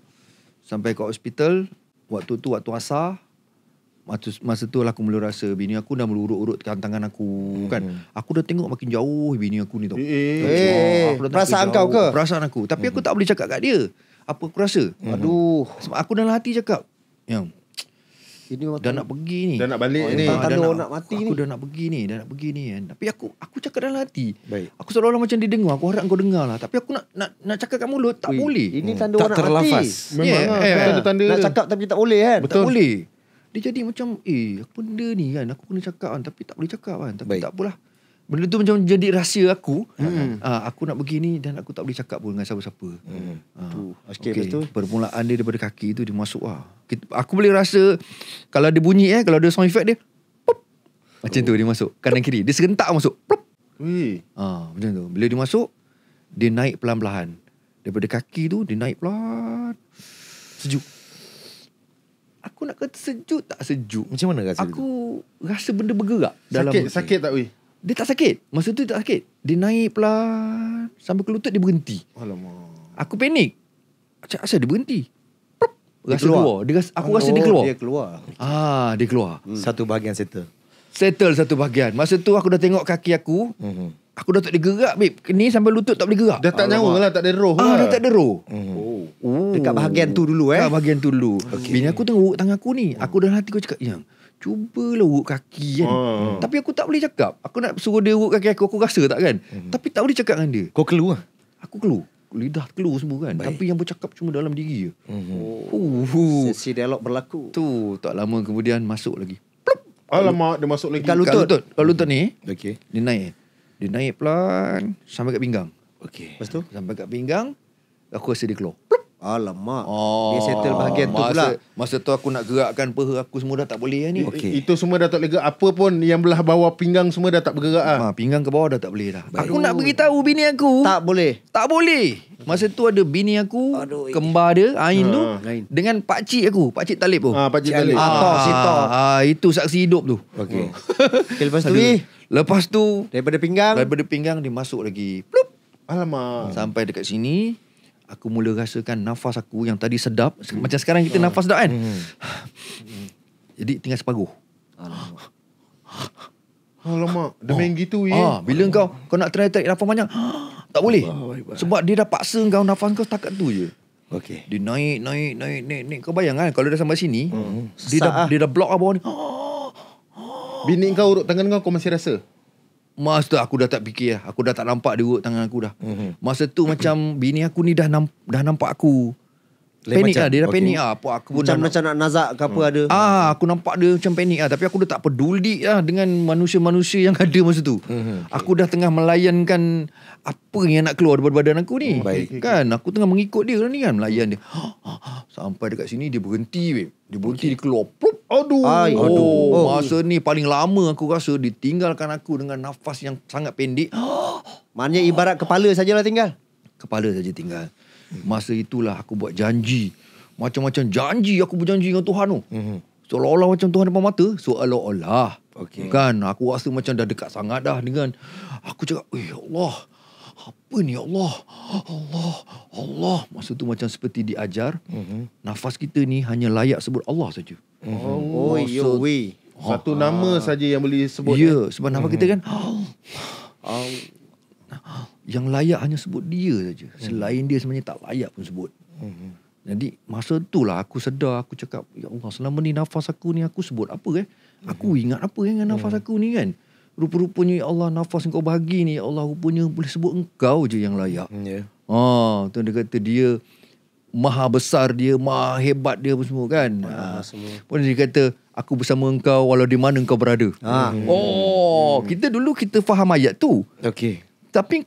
Sampai kat hospital, waktu tu, waktu asar. Masa, masa tu lah aku mula rasa bini aku dah melurut-urut tangan aku kan. hmm. kan. Aku dah tengok makin jauh bini aku ni tau. Eh, eh, eh. perasaan kau ke? Perasaan aku. Tapi hmm. aku tak boleh cakap kat dia. Apa aku rasa. Hmm. Aduh. Sebab aku dalam hati cakap. Yang, Kini dah tu. nak pergi ni. Dah nak balik oh, ni. Tak tahu nak mati aku ni. Aku dah nak pergi ni, dah nak pergi ni kan. Tapi aku aku cakap dalam hati. Baik. Aku seolah-olah macam dia dengar, aku harap kau dengar lah. Tapi aku nak nak nak cakap kat mulut tak Ui. boleh. Ini hmm. tanda hmm. orang tak nak terlafaz. Memang yeah. Lah. Yeah. Ya. Tanda, Nak cakap tapi tak boleh kan. Betul. Tak boleh. Dia jadi macam eh apa benda ni kan. Aku kena cakap kan tapi tak boleh cakap kan. Tapi Baik. tak apalah. Benda tu macam jadi rahsia aku. Hmm. Uh, aku nak pergi ni dan aku tak boleh cakap pun dengan siapa-siapa. Hmm. Uh, okay, okay. Permulaan dia daripada kaki tu dia masuk lah. Aku boleh rasa kalau ada bunyi eh, kalau ada sound effect dia. Pop. Macam tu dia masuk. Kanan kiri. Dia serentak masuk. Plop. Uh, macam tu. Bila dia masuk, dia naik pelan-pelan. Daripada kaki tu, dia naik pelan. Sejuk. Aku nak kata sejuk tak sejuk. Macam mana rasa Aku dia? rasa benda bergerak. Sakit, dalam sakit tak weh? Dia tak sakit Masa tu dia tak sakit Dia naik pelan Sampai ke lutut dia berhenti Alamak Aku panik Macam asal dia berhenti Plup. Dia rasa keluar, keluar. Dia rasa, Aku oh, rasa dia oh, keluar Dia keluar Ah, Dia keluar hmm. Satu bahagian settle Settle satu bahagian Masa tu aku dah tengok kaki aku hmm. Aku dah tak boleh gerak babe Ni sampai lutut tak boleh gerak Dah tak Alamak. nyawa lah Tak ada roh ah, lah. Dia tak ada roh hmm. oh. Dekat bahagian tu dulu eh Dekat bahagian tu dulu okay. Bini aku tengok tangan aku ni Aku dah hati aku cakap Yang Cubalah urut kaki kan. Hmm. Tapi aku tak boleh cakap. Aku nak suruh dia urut kaki aku. Aku rasa tak kan. Hmm. Tapi tak boleh cakap dengan dia. Kau keluar? Lah. Aku keluar. Lidah keluar semua kan Baik. Tapi yang bercakap Cuma dalam diri je hmm. oh. Sesi dialog berlaku Tu Tak lama kemudian Masuk lagi Plup. Alamak dia masuk lagi Kat lutut Kat lutut, Kat lutut ni okay. Dia naik Dia naik pelan Sampai kat pinggang okay. Lepas tu Sampai kat pinggang Aku rasa dia keluar Plup. Alamak. Oh, dia settle bahagian masa, tu pula. Masa tu aku nak gerakkan peha aku semua dah tak boleh ya, ni. Okay. Itu semua dah tak lega. Apa pun yang belah bawah pinggang semua dah tak bergerak. Ha, pinggang ke bawah dah tak boleh dah. Baik. Aku nak beritahu bini aku. Tak boleh. Tak boleh. Masa tu ada bini aku, Aduh, eh. kembar dia, Ain ha. tu. Ah, Ain. Dengan pakcik aku, pakcik Talib tu. Ha, ah, pakcik Talib. Ah, ha, ha, ha, ha, itu saksi hidup tu. Okay. okay oh. lepas tu eh? Lepas tu. Daripada pinggang. Daripada pinggang, dia masuk lagi. Plup. Alamak. Sampai dekat sini aku mula rasakan nafas aku yang tadi sedap hmm. macam sekarang kita nafas dah kan hmm. jadi tinggal separuh alamak alamak dia main oh. gitu ye ah, bila alamak. kau kau nak try tarik nafas banyak tak boleh sebab dia dah paksa kau nafas kau setakat tu je Okey. Dia naik, naik, naik, naik, naik. Kau bayang kan, kalau dah sampai sini, hmm. dia, dah, ah. dia dah block lah bawah ni. Bini kau urut tangan kau, kau masih rasa? Masa tu aku dah tak fikir lah. Aku dah tak nampak dia urut tangan aku dah. Mm -hmm. Masa tu macam bini aku ni dah, namp dah nampak aku. Panik lah. Dia dah okay. panik lah. Apa aku pun macam, macam nak nazak ke apa hmm. ada. Ah, aku nampak dia macam panik lah. Tapi aku dah tak peduli lah dengan manusia-manusia yang ada masa tu. Mm -hmm. okay. Aku dah tengah melayankan apa yang nak keluar daripada badan aku ni. Hmm, baik. Kan? Aku tengah mengikut dia lah ni kan. Melayan dia. Sampai dekat sini dia berhenti. Babe. Dia berhenti. Okay. Dia keluar. Aduh. Ay, aduh. Oh, oh, masa ni paling lama aku rasa ditinggalkan aku dengan nafas yang sangat pendek. Maknanya ibarat kepala sajalah tinggal. Kepala saja tinggal. Masa itulah aku buat janji. Macam-macam janji aku berjanji dengan Tuhan tu. Mhm. Seolah-olah macam Tuhan depan mata. Seolah-olah. Okay. Kan aku rasa macam dah dekat sangat dah dengan. Aku cakap, eh, Ya Allah apa ni Allah Allah Allah masa tu macam seperti diajar mm-hmm. nafas kita ni hanya layak sebut Allah saja mm-hmm. oh, oh ya so, yo satu ha, nama saja yang boleh sebut ya eh? sebab nama mm-hmm. kita mhm. kan yang layak hanya sebut dia saja mm-hmm. selain dia sebenarnya tak layak pun sebut mm-hmm. jadi masa lah aku sedar aku cakap ya Allah selama ni nafas aku ni aku sebut apa eh mm-hmm. aku mhm. ingat apa eh, dengan nafas mm-hmm. aku ni kan mm rupa-rupanya ya Allah nafas yang kau bagi ni ya Allah rupanya boleh sebut engkau je yang layak. Ya. Yeah. Ha, ah, dia kata dia maha besar dia, maha hebat dia apa semua kan. Maha ha. semua. Pun dia kata aku bersama engkau walau di mana engkau berada. Ha. Hmm. Oh, hmm. kita dulu kita faham ayat tu. Okey. Tapi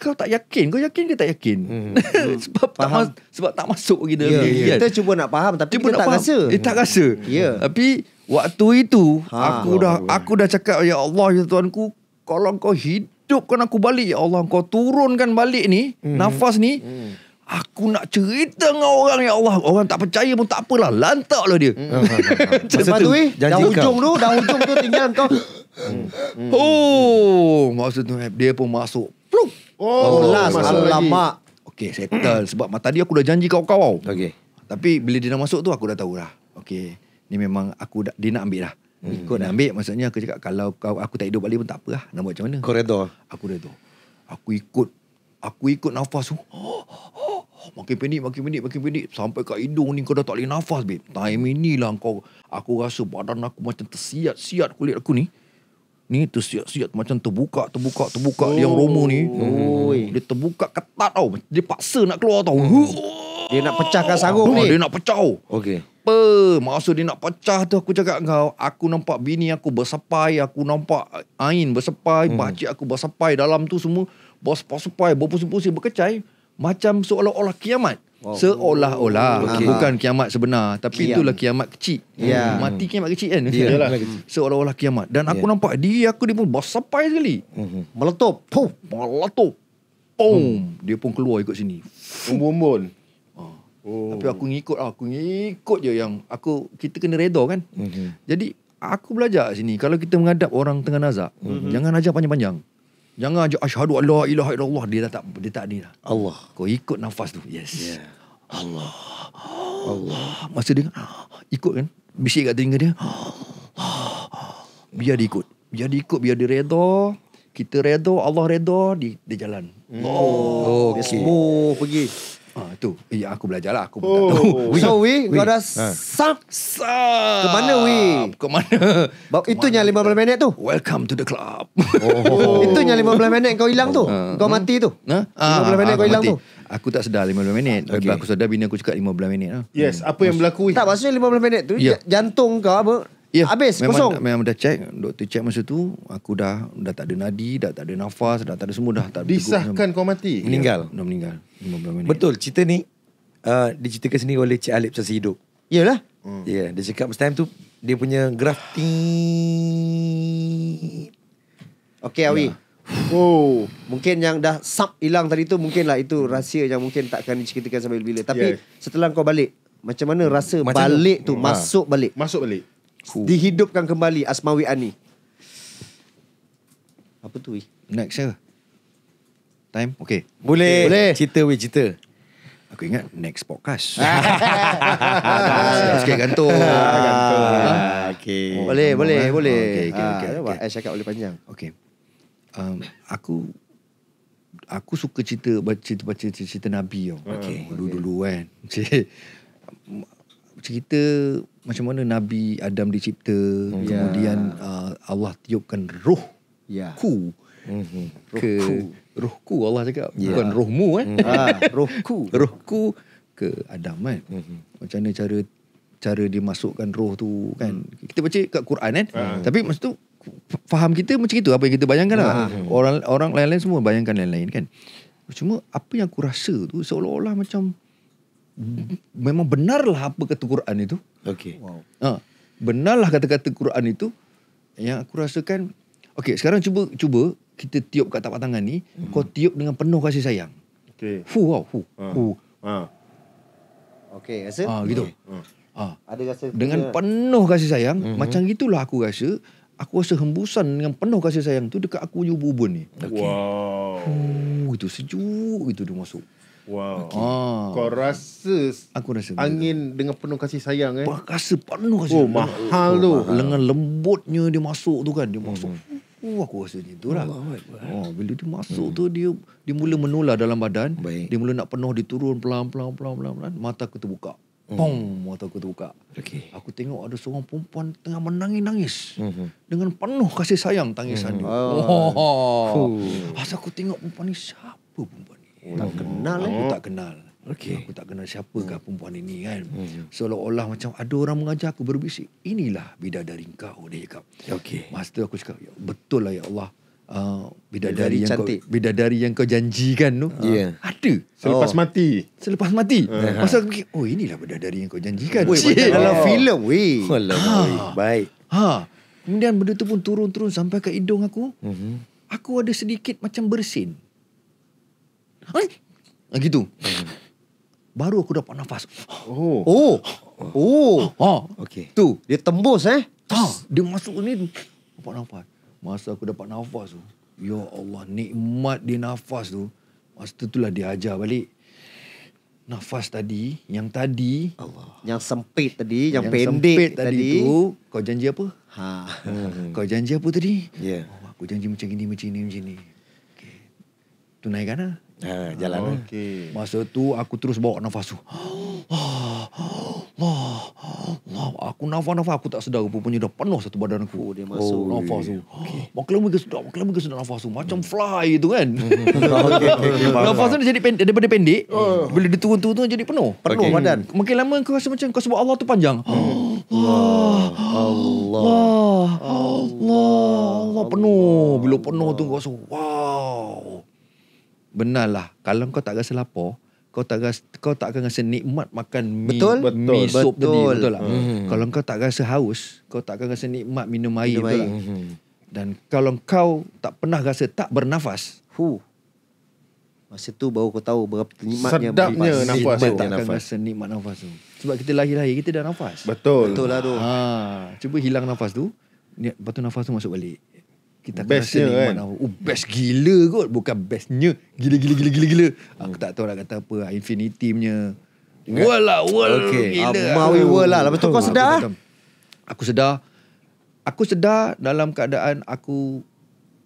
kau tak yakin, kau yakin ke tak yakin? Hmm. sebab tak sebab tak masuk kita. Yeah, ya. yeah. Kita cuba nak faham tapi kita tak faham. rasa. Eh, tak rasa. Ya. Yeah. Tapi Waktu itu ha. aku dah aku dah cakap ya Allah ya Tuanku kalau kau hidupkan aku balik ya Allah kau turunkan balik ni hmm nafas ni mm. Aku nak cerita dengan orang ya Allah. Orang tak percaya pun tak apalah. lah dia. Hmm. Masa tu, eh, janji dah ujung kau. tu, dah ujung tu tinggal kau. Hmm. Oh, hmm. maksud tu dia pun masuk. Plum. Oh, Alas, oh, masuk alamak. Lagi. Okay, settle. Sebab tadi aku dah janji kau kau. Okay. Tapi bila dia dah masuk tu, aku dah tahu dah. Okay ni memang aku dah, dia nak ambil lah. Hmm. Ikut nak ambil maksudnya aku cakap kalau kau aku tak hidup balik pun tak apa lah. Nak buat macam mana. Koridor. Aku dah Aku ikut. Aku ikut nafas tu. makin pendek, makin pendek, makin pendek. Sampai kat hidung ni kau dah tak boleh nafas babe. Time inilah kau. Aku rasa badan aku macam tersiat-siat kulit aku ni. Ni tu siap-siap macam terbuka, terbuka, terbuka oh. yang romo ni. Oh. Dia terbuka ketat tau. Dia paksa nak keluar tau. Hmm. Dia nak pecahkan sarung oh, ni. Dia nak pecah. Oh. Okey apa Maksud dia nak pecah tu Aku cakap kau Aku nampak bini aku bersepai Aku nampak Ain bersepai hmm. Pakcik aku bersepai Dalam tu semua bos Bersepai-sepai Berpusing-pusing Berkecai Macam seolah-olah kiamat Wow. Oh. Seolah-olah okay. Bukan kiamat sebenar Tapi Kiam. itulah kiamat kecil yeah. hmm. Mati kiamat kecil kan yeah. Yalah. Seolah-olah kiamat Dan aku yeah. nampak Dia aku dia pun Basapai sekali mm-hmm. Meletup Puh. Meletup Boom. Hmm. Dia pun keluar ikut sini Umbun-umbun Oh. Tapi aku ngikut ah, aku ngikut je yang aku kita kena redor kan. Mm-hmm. Jadi aku belajar sini kalau kita menghadap orang tengah nazak mm-hmm. jangan ajar panjang-panjang. Jangan ajar asyhadu allah ilaha illallah dia tak dia tak ada dah. Allah. Kau ikut nafas tu. Yes. Yeah. Allah. Allah. Masa dengar ah, ikut kan bisik kat telinga dia. Biar dia ikut. Biar dia ikut biar dia redor. Kita redor, Allah redor, dia, dia jalan. Mm. Oh, oh okay. semua pergi tu Ya aku belajar lah Aku oh. tak tahu So we, we. Kau dah Sup Sup Ke mana we Ke Itu yang 15 kita? minit tu Welcome to the club oh. Itu yang 15 minit kau hilang tu ha. Kau hmm? mati tu huh? Ha? 15 minit kau ah, hilang tu Aku tak sedar 15 minit okay. aku sedar Bini aku cakap 15 minit lah. Yes hmm. Apa yang berlaku Tak maksudnya 15 minit tu yeah. Jantung kau apa Yeah. Habis memang, kosong. Memang dah check, doktor check masa tu, aku dah dah tak ada nadi, dah tak ada nafas, dah tak ada semua dah tak Disahkan kau mati. Meninggal. Dah meninggal. Ya. Betul, cerita ni uh, diceritakan sendiri oleh Cik Alip sesi hidup. Iyalah. Hmm. yeah, dia cakap masa time tu dia punya graf Okay Awi. Yeah. Oh, mungkin yang dah sub hilang tadi tu mungkinlah itu rahsia yang mungkin takkan diceritakan sampai bila. Tapi yeah. setelah kau balik, macam mana rasa macam balik tu, tu ha. masuk balik? Masuk balik aku. dihidupkan kembali Asmawi Ani. Apa tu weh? Next ya. Time? Okay. Boleh. Okay. Boleh. Cerita weh, cerita. Aku ingat next podcast. Sikit gantung. Ah, ah, ah. ah okay. Oh, boleh, boleh, eh. boleh. Okay, okay, okay. okay. Saya cakap boleh panjang. Okay. Um, aku aku suka cerita baca cerita, cerita, cerita Nabi tau. Okay. Dulu-dulu okay. kan. cerita macam mana Nabi Adam dicipta hmm. kemudian yeah. uh, Allah tiupkan roh yeah. ku mm-hmm. ke roh ku Allah cakap yeah. bukan rohmu kan mm. ha, roh ku roh ku ke Adam kan mm-hmm. macam mana cara cara dimasukkan roh tu kan mm. kita baca kat Quran kan mm. tapi maksud tu faham kita macam itu apa yang kita bayangkan mm. lah ah. orang orang lain-lain semua bayangkan lain-lain kan cuma apa yang aku rasa tu seolah-olah macam memang benarlah apa kata Quran itu. Okey. Wow. Ha, benarlah kata-kata Quran itu yang aku rasakan okey sekarang cuba cuba kita tiup kat tapak tangan ni hmm. kau tiup dengan penuh kasih sayang. Okey. Fu wow, fu. Ha. Fuh. Ha. Okey, rasa? Ha, gitu. Ha. ha. Ada rasa dengan kira? penuh kasih sayang hmm. macam gitulah aku rasa aku rasa hembusan dengan penuh kasih sayang tu dekat aku punya ubun ni. Okay. Wow. Fuh, itu sejuk itu dia masuk. Wow. Okay. Oh. Ah. Kau rasa aku rasa angin benar. dengan penuh kasih sayang eh. Bah, rasa penuh kasih. Oh, sayang. mahal oh, tu. Mahal. Dengan lembutnya dia masuk tu kan, dia hmm. masuk. Oh, aku rasa macam lah. Oh, oh, bila dia masuk hmm. tu, dia dia mula menular dalam badan. Baik. Dia mula nak penuh, diturun pelan-pelan, pelan-pelan, pelan Mata aku terbuka. Hmm. Pong, mata aku terbuka. Okay. Aku tengok ada seorang perempuan tengah menangis-nangis. Hmm. Dengan penuh kasih sayang tangisan hmm. dia. Ah. Oh. Oh. Huh. Asal aku tengok perempuan ni, siapa perempuan Oh. Tak kenal eh. Aku tak oh. kenal. Okay. Aku tak kenal siapa, hmm. perempuan ini kan. Hmm. Seolah-olah macam ada orang mengajar aku berbisik. Inilah bidadari kau dia cakap. Okey. Masa tu aku cakap ya, betul lah ya Allah. Uh, bidadari, bidadari yang cantik. kau bidadari yang kau janjikan tu uh, ya. yeah. ada selepas oh. mati selepas mati uh-huh. aku oh inilah bidadari yang kau janjikan oh, dalam filem we ah. baik ha kemudian benda tu pun turun-turun sampai ke hidung aku uh-huh. aku ada sedikit macam bersin Ha? Gitu. Baru aku dapat nafas. Oh. Oh. Oh. Ha. Okay. Tu. Dia tembus eh. Ha. Dia masuk ni tu. Dapat nafas. Masa aku dapat nafas tu. Ya Allah. Nikmat dia nafas tu. Masa tu itulah dia ajar balik. Nafas tadi. Yang tadi. Allah. Yang sempit tadi. Yang, yang pendek tadi. Yang sempit tadi, tu. Kau janji apa? Ha. kau janji apa tadi? Ya. Yeah. Oh, aku janji macam ini, macam ini, macam gini. Okay. Tunaikan lah. Ha, jalan oh, eh? okay. Masa tu aku terus bawa nafas tu. Allah, aku nafas nafas aku tak sedar rupanya dah penuh satu badan aku. Oh, dia masuk oh, nafas tu. Okay. lama makin sedar, makin lama makin sedar nafas tu. Macam fly tu kan. okay, okay, nafas tu jadi pendek, daripada pendek. Uh. Bila dia turun-turun tu jadi penuh. Penuh okay. badan. Hmm. Makin lama kau rasa macam kau sebut Allah tu panjang. Hmm. Allah. Lah, lah, lah, Allah. Allah. Allah. Allah. Allah. Allah. Allah. Allah. Allah. Allah. Allah. Allah. Allah. Allah. Allah. Allah. Allah. Benar lah. kalau kau tak rasa lapar kau tak rasa kau tak akan rasa nikmat makan mi, betul betul betul, sup betul. Tadi, betul lah. mm-hmm. kalau kau tak rasa haus kau tak akan rasa nikmat minum air, minum air. lah. mm-hmm. dan kalau kau tak pernah rasa tak bernafas hu masa tu baru kau tahu berapa nikmatnya sedapnya nafas tu tak akan nafas. rasa nikmat nafas tu sebab kita lahir lahir kita dah nafas betul betul lah tu ha cuba hilang nafas tu ni batu nafas tu masuk balik kita akan rasa nikmat kan? Allah. Oh, best gila kot. Bukan bestnya. Gila, gila, gila, gila, gila. Hmm. Aku tak tahu nak kata apa. Lah. Infinity punya. wala wala, world. Okay. Lah. Mawi world lah. Lepas tu kau ah, sedar? Ah? Aku sedar. Aku sedar dalam keadaan aku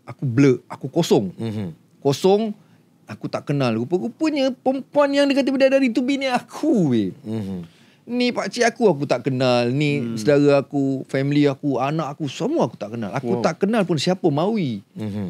aku blur, aku kosong. Mm-hmm. Kosong, aku tak kenal. Rupa-rupanya perempuan yang dekat tepi dari itu bini aku weh. Mm-hmm ni cik aku aku tak kenal ni hmm. saudara aku family aku anak aku semua aku tak kenal aku wow. tak kenal pun siapa mawi. mm-hmm.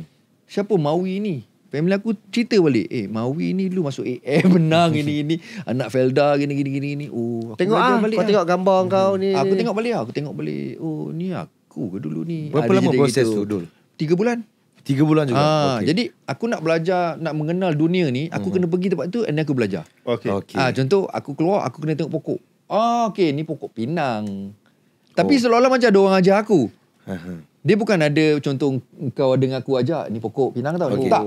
siapa mawi ni family aku cerita balik eh mawi ni lu masuk AM menang ini ini anak Felda gini gini gini ini oh aku tengok ah balik kau ah. tengok gambar hmm. kau ni aku tengok balik aku tengok balik oh ni aku ke dulu ni berapa Ada lama proses tu dul 3 bulan Tiga bulan juga. Ha, ah, okay. Jadi aku nak belajar, nak mengenal dunia ni, aku mm-hmm. kena pergi tempat tu and aku belajar. Okay. okay. Ah, ha, contoh aku keluar, aku kena tengok pokok oh, ah, okay ni pokok pinang. Tapi oh. seolah-olah macam ada orang ajar aku. Ha, ha. dia bukan ada contoh kau dengan aku ajar ni pokok pinang tau. Okay. Oh. Tak.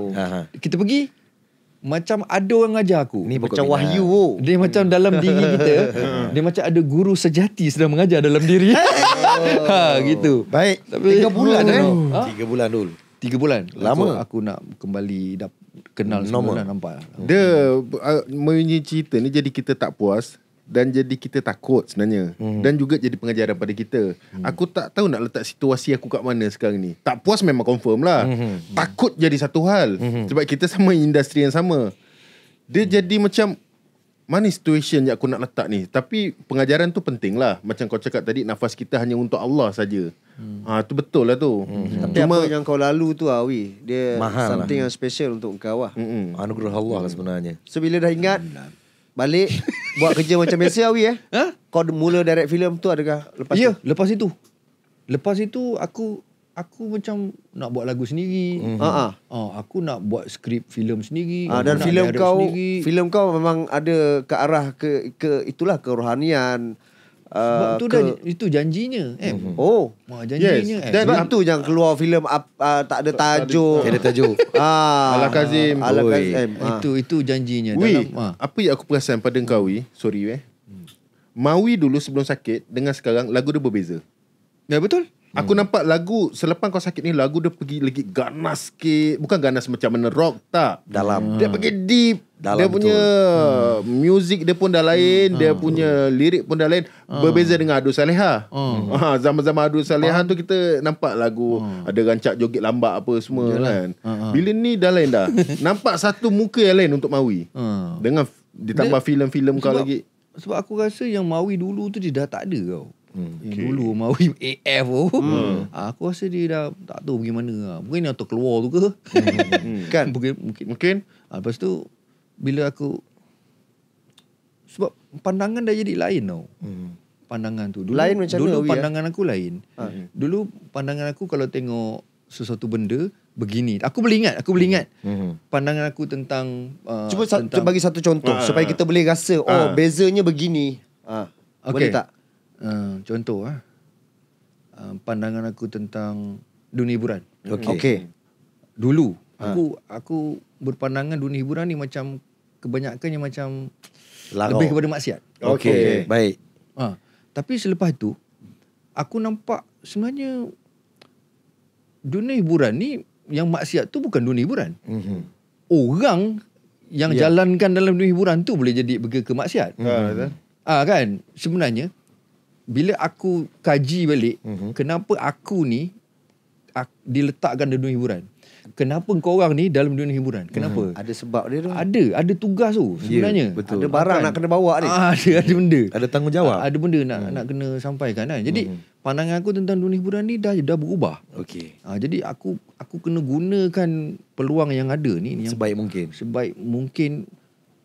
Kita pergi macam ada orang ajar aku. Ni macam pinang. wahyu. Oh. Dia hmm. macam dalam diri kita. Ha, dia macam ada guru sejati sedang mengajar dalam diri. Eh. ha, gitu. Baik. Tapi, tiga bulan eh. Ha? Tiga bulan dulu. Tiga bulan. Lama. Aku, aku nak kembali dah kenal semua lah, nampak. Dia uh, punya ni jadi kita tak puas dan jadi kita takut sebenarnya hmm. dan juga jadi pengajaran pada kita hmm. aku tak tahu nak letak situasi aku kat mana sekarang ni tak puas memang confirm lah hmm. takut jadi satu hal hmm. sebab kita sama industri yang sama dia hmm. jadi macam mana situasi yang aku nak letak ni tapi pengajaran tu penting lah macam kau cakap tadi nafas kita hanya untuk Allah saja. Hmm. Ha, tu betul lah tu hmm. tapi Cuma, apa yang kau lalu tu Awi ah, dia Mahal lah. something lah. yang special untuk kau lah mm anugerah Allah hmm. lah sebenarnya so bila dah ingat hmm balik buat kerja macam biasa awi eh. Ha? Kau mula direct filem tu adakah lepas yeah, tu? lepas itu. Lepas itu aku aku macam nak buat lagu sendiri. Mhm. Ha, ha ah. Ha aku nak buat skrip filem sendiri. Ah, dan filem kau filem kau memang ada ke arah ke ke itulah kerohanian. Sebab uh, tu ke... dah itu janjinya kan. mm Oh, oh ah, janjinya yes. Kan? Dan sebab tu yang keluar filem uh, tak ada tajuk. Tak ada tajuk. ah, alakazim. Kazim. Ala Ah. Itu itu janjinya Ui, dalam ah. Apa yang aku perasan pada engkau Wi? Sorry eh. Hmm. Mawi dulu sebelum sakit dengan sekarang lagu dia berbeza. Ya betul. Aku hmm. nampak lagu selepas kau sakit ni lagu dia pergi lagi ganas sikit. Bukan ganas macam mana rock tak. Dalam. Dia pergi deep. Dalam dia betul. punya hmm. music dia pun dah lain, hmm. dia hmm. punya lirik pun dah lain hmm. berbeza dengan Adul Saleha. Ha? Hmm. Ha, zaman-zaman Adul Saleha ha, hmm. tu kita nampak lagu hmm. ada rancak joget lambat apa semua Yalah. kan. Hmm. Bila ni dah lain dah. nampak satu muka yang lain untuk Mawi. Hmm. Dengan ditambah filem-filem kau lagi. Sebab aku rasa yang Mawi dulu tu dia dah tak ada kau. Hmm, yang okay. dulu Maui AF oh. Hmm. Ah, aku rasa dia dah tak tahu pergi mana. Lah. Mungkin dia terkeluar tu ke? Hmm. kan? Mungkin, mungkin. mungkin. Ah, lepas tu bila aku sebab pandangan dah jadi lain tau. Hmm. Pandangan tu. Dulu, lain macam dulu mana, eh? pandangan ya? aku lain. Ha. Dulu pandangan aku kalau tengok sesuatu benda begini. Aku boleh ingat, aku boleh hmm. ingat. Hmm. Pandangan aku tentang uh, Cuba tentang, bagi satu contoh uh, supaya kita boleh rasa uh, oh ha. bezanya begini. Uh, ha. okay. Boleh tak? Eh, contoh ah. Uh, pandangan aku tentang dunia hiburan. Okey. Okay. Dulu ha. aku aku berpandangan dunia hiburan ni macam kebanyakannya macam Lalu. lebih kepada maksiat. Okey. Okay. Baik. Ha. Tapi selepas itu aku nampak sebenarnya dunia hiburan ni yang maksiat tu bukan dunia hiburan. Mm-hmm. Orang yang yeah. jalankan dalam dunia hiburan tu boleh jadi bergerak ke maksiat. Ha, mm-hmm. ha kan? Sebenarnya bila aku kaji balik mm-hmm. kenapa aku ni aku, diletakkan dalam dunia hiburan kenapa kau orang ni dalam dunia hiburan kenapa mm-hmm. ada sebab dia tu ada ada tugas tu ya, sebenarnya yeah, betul. ada barang Makan. nak kena bawa ni ah, ada ada benda ada tanggungjawab ada benda nak mm-hmm. nak kena sampaikan kan jadi mm-hmm. pandangan aku tentang dunia hiburan ni dah dah berubah okey ah, jadi aku aku kena gunakan peluang yang ada ni yang sebaik mungkin sebaik mungkin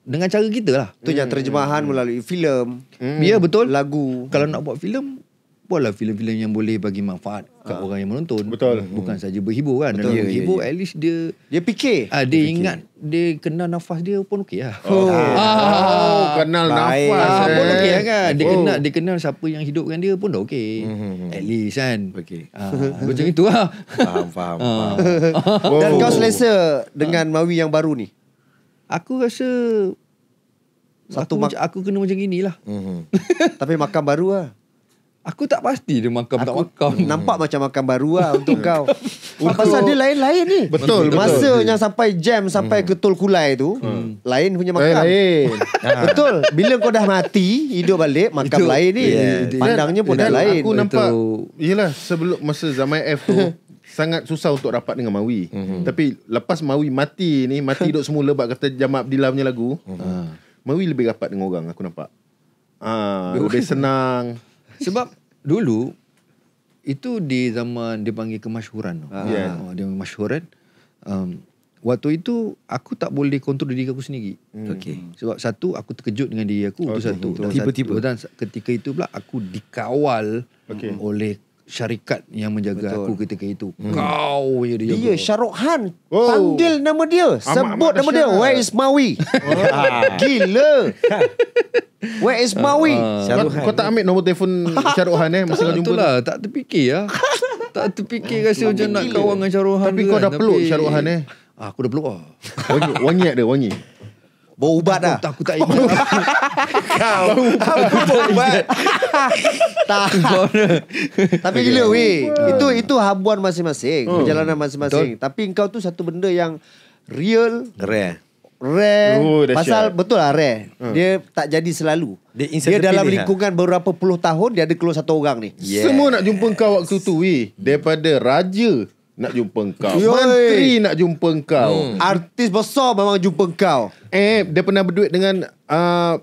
dengan cara kita lah. Tu hmm. yang terjemahan melalui filem. Hmm. Ya betul. Lagu. Kalau nak buat filem, buatlah filem-filem yang boleh bagi manfaat kat ah. orang yang menonton. Betul. Hmm, bukan hmm. saja berhibur kan. Betul. Dan berhibur yeah, yeah, at least dia dia fikir. Ah, dia, dia ingat dia kenal nafas dia pun okey lah. Oh. Ah. oh, kenal Baik. nafas. Ah, eh. pun okey lah eh. kan. Dia oh. kenal dia kenal siapa yang hidupkan dia pun dah okey. Hmm. At least kan. Okey. Ah, macam itulah. Faham, faham. faham. Ah. Oh. Dan kau selesa dengan ah. Mawi yang baru ni? Aku rasa satu aku, aku kena macam inilah. Mm-hmm. Tapi makan baru lah. Aku tak pasti dia makan aku tak makan. Nampak macam makan baru lah untuk hmm. kau. Untuk Pasal dia lain-lain ni. Betul. Masa betul. yang sampai jam sampai mm. ke tol kulai tu. Mm. Lain punya makan. Eh, lain. Ah. betul. Bila kau dah mati, hidup balik, makan lain ni. Yeah. Pandangnya pun dah lain. Aku nampak, yelah sebelum masa zaman F tu. sangat susah untuk rapat dengan Mawi. Mm-hmm. Tapi lepas Mawi mati ni, mati duduk semula bab kata Jamal Abdillah punya lagu. Mm-hmm. Ah, Mawi lebih rapat dengan orang aku nampak. Ah, uh, lebih senang. Sebab dulu itu di zaman dia panggil kemasyhuran. Ah, yeah. oh, dia panggil masyhuran. Um, waktu itu aku tak boleh kontrol diri aku sendiri. Mm. Okey. Sebab satu aku terkejut dengan diri aku okay. itu satu. Tiba-tiba dan ketika itu pula aku dikawal okay. oleh syarikat yang menjaga Betul. aku ketika itu. Hmm. Kau je dia. Dia Syarok Khan. Oh. Panggil nama dia. Sebut Amat -amat nama dia. Lah. Where is Maui? Oh. Gila. Where is Maui? Uh, uh, kau tak ambil nombor telefon Syarok Khan eh? Masa kau jumpa. Itulah, tak terfikir ya. tak terfikir ah, rasa macam nak kawan dengan Syarok Khan. Tapi kau kan? dah peluk Syarok Khan eh? Ah, aku dah peluk lah. Wangi, wangi ada, wangi. Bawa ubat aku, lah. Tak, aku tak ingat. Kau. Kau aku bawa ubat. tak. Tapi gila weh. Ah. Itu itu habuan masing-masing. Uh. Perjalanan masing-masing. Tapi engkau tu satu benda yang real. Rare. Rare. Ooh, pasal sure. betul lah rare. Uh. Dia tak jadi selalu. Dia, dia dalam lah. lingkungan dia. beberapa puluh tahun dia ada keluar satu orang ni. Yes. Semua nak jumpa kau waktu tu weh. Daripada raja nak jumpa kau. Menteri nak jumpa kau. Hmm. Artis besar memang jumpa kau. Eh, dia pernah berduit dengan uh,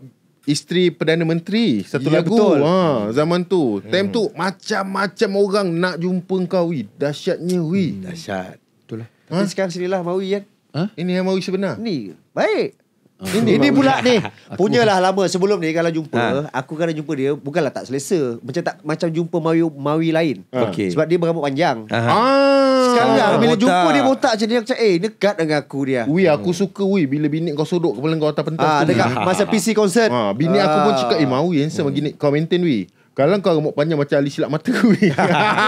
isteri Perdana Menteri. Satu ya, lagu. Betul. Ha, zaman tu. Hmm. Time tu, macam-macam orang nak jumpa kau. Wi. Dahsyatnya, wi. Hmm, dahsyat. Betul lah. Ha? Tapi sekarang sinilah Mawi kan. Ha? Ini yang Mawi sebenar? Ini. Baik. Ah. Ini, ini pula ni Punyalah lama Sebelum ni kalau jumpa ha. Aku kena jumpa dia Bukanlah tak selesa Macam tak Macam jumpa Mawi, Mawi lain ha. okay. Sebab dia berambut panjang Aha. Ah ngangang lah, bila botak. jumpa dia botak macam dia macam eh dekat dengan aku dia wui aku hmm. suka wui bila bini kau sodok kepala kau atas pentas ah, dekat masa PC concert ah, bini aku pun cakap eh ah. mau handsome hmm. gini kau maintain wui kalau kau rambut panjang macam Ali silap mata kui.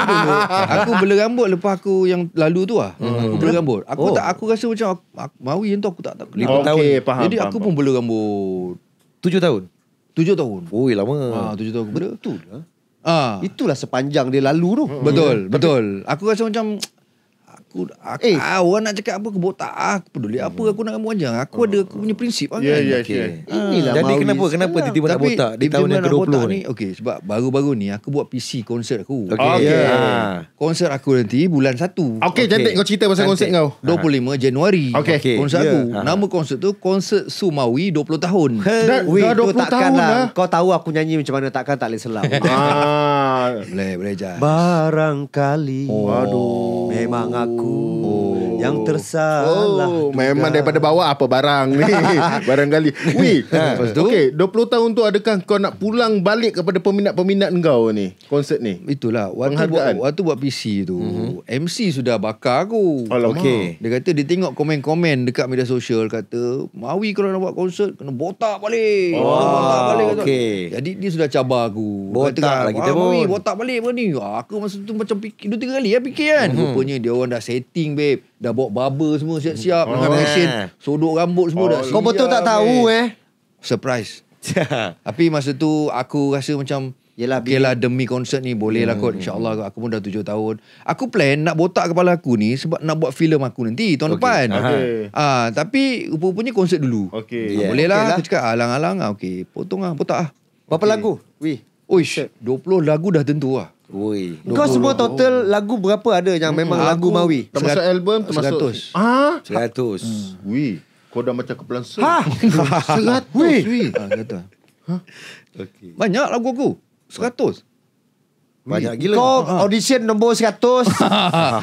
aku bela rambut lepas aku yang lalu tu ah. Hmm. Aku bela rambut. Aku oh. tak aku rasa macam aku, aku, mawi yang tu aku tak tahu. Okay, tahun. Jadi faham, aku faham. pun bela rambut tujuh tahun. Tujuh tahun. Oi lama. Ah 7 tahun. Betul. Lah. Ah. Itulah sepanjang dia lalu tu. Hmm. Betul, betul. Aku rasa macam aku aku ah, eh. ah, orang nak cakap apa aku buat ah, aku peduli hmm. apa aku nak kamu aja aku hmm. ada aku punya prinsip ah yeah, kan? yeah, okay. yeah. Ah, inilah jadi kenapa kenapa tiba tiba nak botak di tahun yang ke-20 ni, okey sebab baru-baru ni aku buat PC konsert aku okey okay. Ah, okay. Yeah. konsert aku nanti bulan 1 okey okay. okay. kau cerita pasal konsert kau 25 ah. Januari okay. Okay. konsert yeah. aku ah. nama konsert tu konsert Sumawi 20 tahun dah 20 tahun lah kau tahu aku nyanyi macam mana takkan tak boleh selam boleh, boleh, Jaz. Barangkali. Oh. Aduh. Memang aku. Oh. Yang oh. tersalah oh, Memang juga. daripada bawah apa barang ni Barang gali Weh Okay 20 tahun tu adakah kau nak pulang balik Kepada peminat-peminat kau ni Konsert ni Itulah Waktu, buat, waktu buat PC tu mm-hmm. MC sudah bakar aku Alamak. Okay Dia kata dia tengok komen-komen Dekat media sosial Kata Mawi kalau nak buat konsert Kena botak balik oh, Botak balik Okay Jadi dia sudah cabar aku Botak kata, lah kita pun Mawi botak balik ni ah, Aku masa tu macam fikir Dua tiga kali ya fikir kan mm-hmm. Rupanya dia orang dah setting babe dah bawa barber semua siap-siap hmm. oh. dengan mesin eh. sodok rambut semua oh. dah siap. Kau betul tak eh. tahu eh? eh? Surprise. Ya. Tapi masa tu aku rasa macam Yelah, okay lah demi konsert ni Boleh lah hmm. kot InsyaAllah aku pun dah tujuh tahun Aku plan nak botak kepala aku ni Sebab nak buat filem aku nanti Tahun okay. depan okay. Ah, Tapi rupanya konsert dulu okay. Ah, ya, boleh lah, okay lah. Aku cakap ah, alang-alang ah, Okay potong lah botak lah Berapa okay. lagu? Wih Uish, 20 lagu dah tentu lah Ui. Kau semua total lagu berapa ada yang memang hmm. lagu, lagu Mawi? Termasuk Serat, album termasuk. Seratus. Ha? Seratus. Hmm. Ui. Kau dah macam kepelan Ha? Seratus. Ui. Ha? Okay. Banyak lagu aku. Seratus. Banyak gila Kau ha. audition nombor 100 lagu,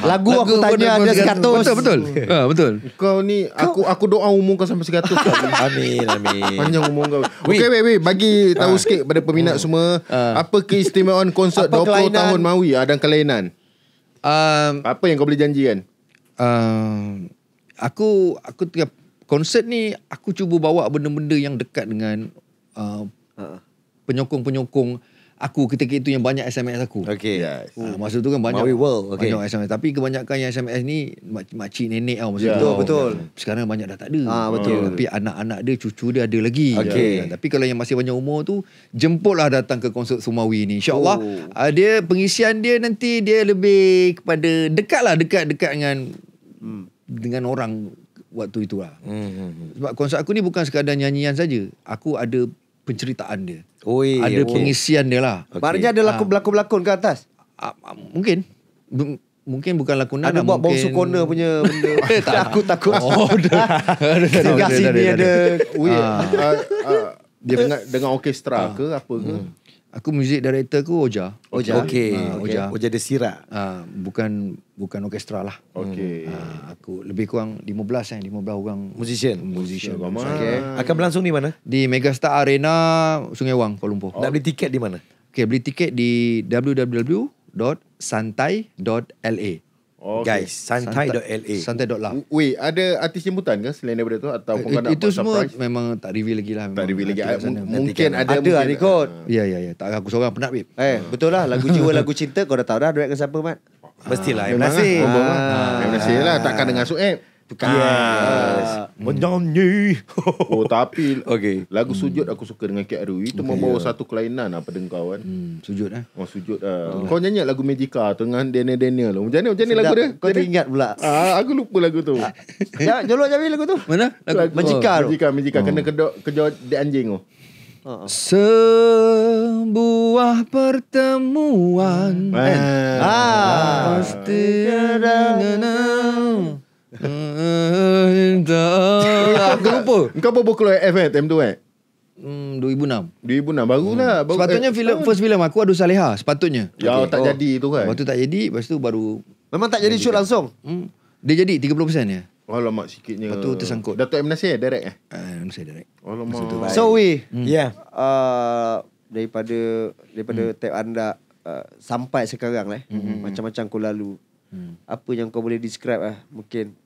lagu aku tanya dia 100 Betul betul ha, Betul Kau ni Aku aku doa umur kau sampai 100 kau. Amin amin Panjang umur kau Okay wait Bagi tahu ha. sikit pada peminat ha. semua ha. Apa keistimewaan konsert apa 20 kelainan? tahun Maui ya Dan kelainan um, Apa yang kau boleh janjikan um, Aku Aku tengah Konsert ni Aku cuba bawa benda-benda yang dekat dengan uh, ha. Penyokong-penyokong aku ketika itu yang banyak SMS aku. Okay. Ah, yes. Uh, masa tu kan banyak. World. Okay. Banyak SMS. Tapi kebanyakan yang SMS ni mak makcik nenek tau. Masa yeah. tu. Oh, betul. Sekarang banyak dah tak ada. Ah, betul. Yeah. Tapi anak-anak dia, cucu dia ada lagi. Okay. Yeah. Tapi kalau yang masih banyak umur tu, jemputlah datang ke konsert Sumawi ni. InsyaAllah. Oh. Uh, dia pengisian dia nanti dia lebih kepada dekat lah. Dekat-dekat dengan hmm. dengan orang waktu itulah. Hmm, hmm, hmm. Sebab konsert aku ni bukan sekadar nyanyian saja. Aku ada penceritaan dia. Oi, oh, ada okay. pengisian dia lah. Okay. Maknanya ada ah. lakon, ha. lakon ke atas? Ha, mungkin. B- mungkin bukan lakonan. Ada lah, buat mungkin... bongsu corner punya benda. takut, takut. Oh, dah. sini ada. Dia dengar, dengar orkestra ha. ke apa ke? Hmm. Aku music director aku Oja. Oja. Okey. Uh, Oja. Oja de Sira. Uh, bukan bukan orkestra lah. Okey. Uh, aku lebih kurang 15 eh 15 orang musician. Musician. Okey. Akan berlangsung di mana? Di Megastar Arena Sungai Wang Kuala Lumpur. Oh. Nak beli tiket di mana? Okey, beli tiket di www.santai.la. Oh, okay. Guys, santai.la Santai.la Wait, ada artis jemputan ke selain daripada tu? Atau uh, kau nak Itu semua surprise? memang tak reveal lagi lah Tak reveal lagi ah, M- Mungkin ada Ada lah record ah. Ya, ya, ya Tak aku seorang penat, babe Eh, uh. betul lah Lagu jiwa, lagu cinta Kau dah tahu dah duet dengan siapa, Mat? Mestilah, uh, ah. M. Nasir Memang lah M. Nasir lah Takkan dengan Suib eh, Tukar. Yes. Ah. Menyanyi. Mm. Oh tapi okay. lagu sujud aku suka dengan Kak Rui. Itu okay, membawa yeah. satu kelainan apa dengan kau kan. Hmm. Sujud eh. Oh sujud. Uh. Kau nyanyi lagu Magica tu dengan Daniel Daniel. Macam mana, macam mana lagu dia? Kau Daniel. teringat pula. Ah, aku lupa lagu tu. Ah. ya, jolok jami lagu tu. Mana? Lagu, lagu Magica tu. Magica, Magica. Oh. Kena kedok, kejar di anjing tu. Oh. uh Sebuah pertemuan Man. Ah, ah. Pasti ah. Aku lupa Kau berapa keluar F eh Time tu eh Hmm, 2006 2006 barulah hmm. Sepatutnya eh, film, first film aku Ada Saleha Sepatutnya Ya okay. tak oh. jadi tu kan Lepas tu tak jadi Lepas tu baru Memang tak jadi, jadi shoot kan. langsung hmm. Dia jadi 30% ya Alamak sikitnya Lepas tu tersangkut Dato' M. Nasir direct eh uh, Nasir direct Alamak tu, So we hmm. Ya yeah. uh, Daripada Daripada hmm. tap anda uh, Sampai sekarang lah eh. hmm. hmm, hmm. Macam-macam kau lalu hmm. Apa yang kau boleh describe lah Mungkin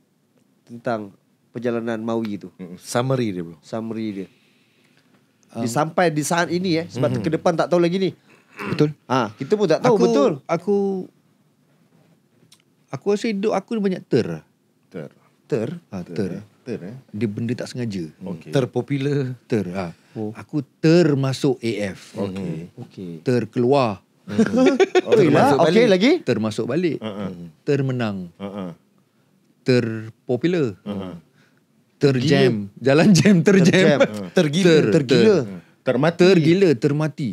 tentang perjalanan Maui tu. Summary dia bro. Summary dia. Um, sampai di saat ini eh sebab mm-hmm. ke depan tak tahu lagi ni. Betul? Ha, kita pun tak tahu aku, betul. Aku aku rasa hidup aku banyak ter. Ter. Ter. Ah, ha, ter. Ter. ter. ter eh? Dia benda tak sengaja. Okay. Terpopular. Ter. Ah. Oh. Aku termasuk AF. Okay. Okey. Terkeluar. Mm-hmm. Okey lah. Okey lagi. Termasuk balik. Uh-uh. Termenang. Uh-uh terpopular. Uh-huh. Terjam. Gila. Jalan jam, terjam. Ter-jam. Uh-huh. Tergila, ter- tergila. Ter- termati. Tergila, termati.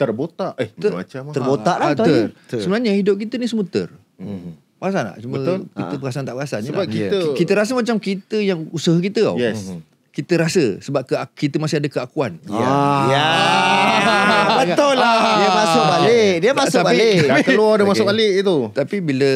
Terbotak. Eh, ter- macam mana? Terbotak lah. Ah, ter. Ter. Ter. Sebenarnya hidup kita ni semua ter. Uh-huh. Mhm. Perasan tak? Cuma Betul. kita uh perasan tak perasan. Sebab lah. kita... Yeah. Kita rasa macam kita yang usaha kita tau. Yes. uh Kita rasa sebab ke, kita masih ada keakuan. Ah. Ya. Yeah. Yeah. Yeah. Betul lah. Dia masuk balik. Dia masuk Tapi, balik. Dah keluar dia okay. masuk balik itu. Tapi bila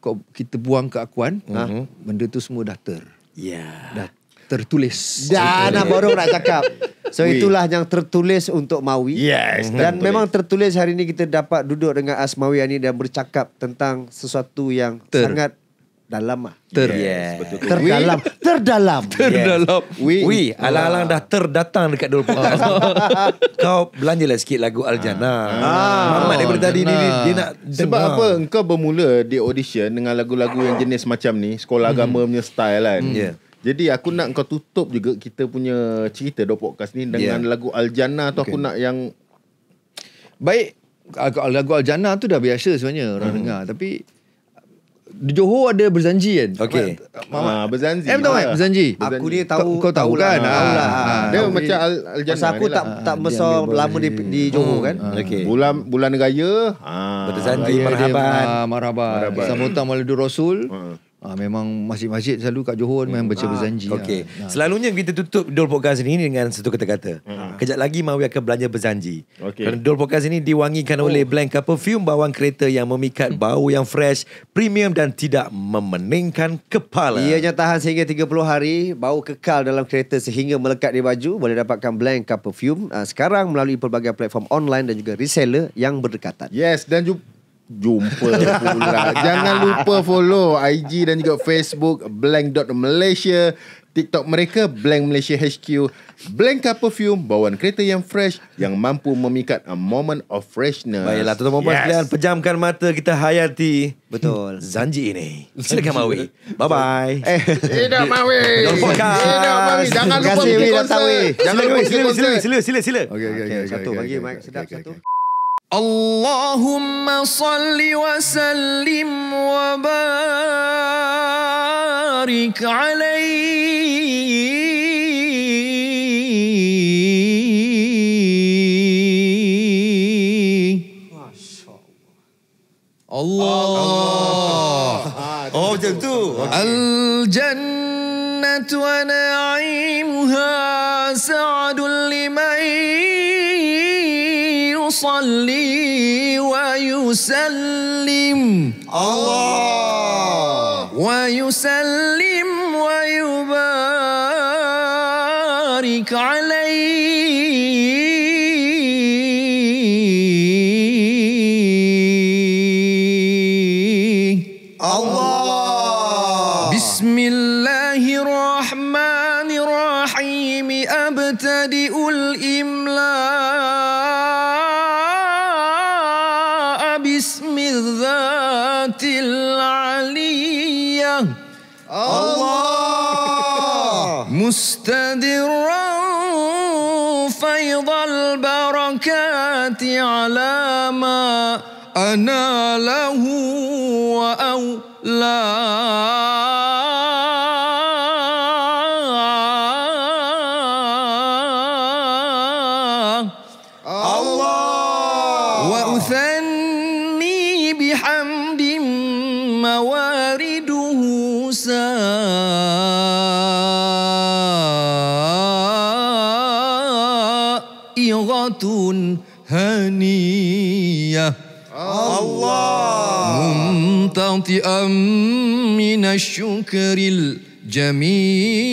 kau kita buang keakuan uh-huh. ha, mhm. benda tu semua dah ter yeah. dah tertulis dah nak borong nak cakap so itulah yang tertulis untuk Mawi yes, dan tertulis. memang tertulis hari ini kita dapat duduk dengan Asmawi ini dan bercakap tentang sesuatu yang ter. sangat dalam lah. Ter. Yes, betul -betul. Terdalam. Terdalam. Terdalam. Yes. We. We. Alang-alang dah terdatang dekat dulu. kau belanjalah sikit lagu Aljana. Ah. Mama ah. daripada tadi ni, ni dia nak Sebab dengar. apa kau bermula di audition dengan lagu-lagu yang jenis macam ni. Sekolah hmm. agama punya style kan. Hmm. Yeah. Jadi aku nak kau tutup juga kita punya cerita do podcast ni dengan yeah. lagu Aljana tu okay. aku nak yang baik lagu Aljana tu dah biasa sebenarnya orang hmm. dengar tapi di Johor ada berzanji kan? Okay. Ma, ma, Em tahu kan? Berzanji. Aku ni tahu. Kau, tahu kan? Tahu lah. lah. Ah, lah. Ah. Dia macam al, al Pasal aku lah. tak tak besar lama di, di Johor kan? Ha. Hmm, hmm. Okay. Bulan bulan raya. Ah, Berjanji marhaban. marhaban. Marhaban. Sambutan Maulidur Rasul. Ha. Ha, memang masjid-masjid selalu kat Johor hmm. memang baca ah, berzanji. Ha, okay. ha. Ah. Selalunya kita tutup Dol Podcast ini dengan satu kata-kata. Ha. Kejap lagi Mawi akan belanja berjanji. Okay. Kerana Dol Podcast ini diwangikan oh. oleh blank perfume bawang kereta yang memikat hmm. bau yang fresh, premium dan tidak memeningkan kepala. Ianya tahan sehingga 30 hari, bau kekal dalam kereta sehingga melekat di baju. Boleh dapatkan blank perfume ha, sekarang melalui pelbagai platform online dan juga reseller yang berdekatan. Yes, dan jumpa pula. Jangan lupa follow IG dan juga Facebook blank.malaysia, TikTok mereka blank malaysia HQ, blank car perfume bawaan kereta yang fresh yang mampu memikat a moment of freshness. Baiklah tuan-tuan yes. sekalian, pejamkan mata kita hayati betul Zanji ini. Silakan Mawi. Bye bye. Eh, tidak Mawi. Tidak Mawi. Jangan lupa kasih, pergi konsert. Jangan lupa Sila sila sila sila. Okay okay Satu bagi okay, mic sedap satu. اللهم صل وسلم وبارك عليه الله آه، اوه الجنة ونعيمها سعد الله يصلي ويسلم الله ويسلم مستدرا فيض البركات على ما أناله وأولاه الشكر الجميل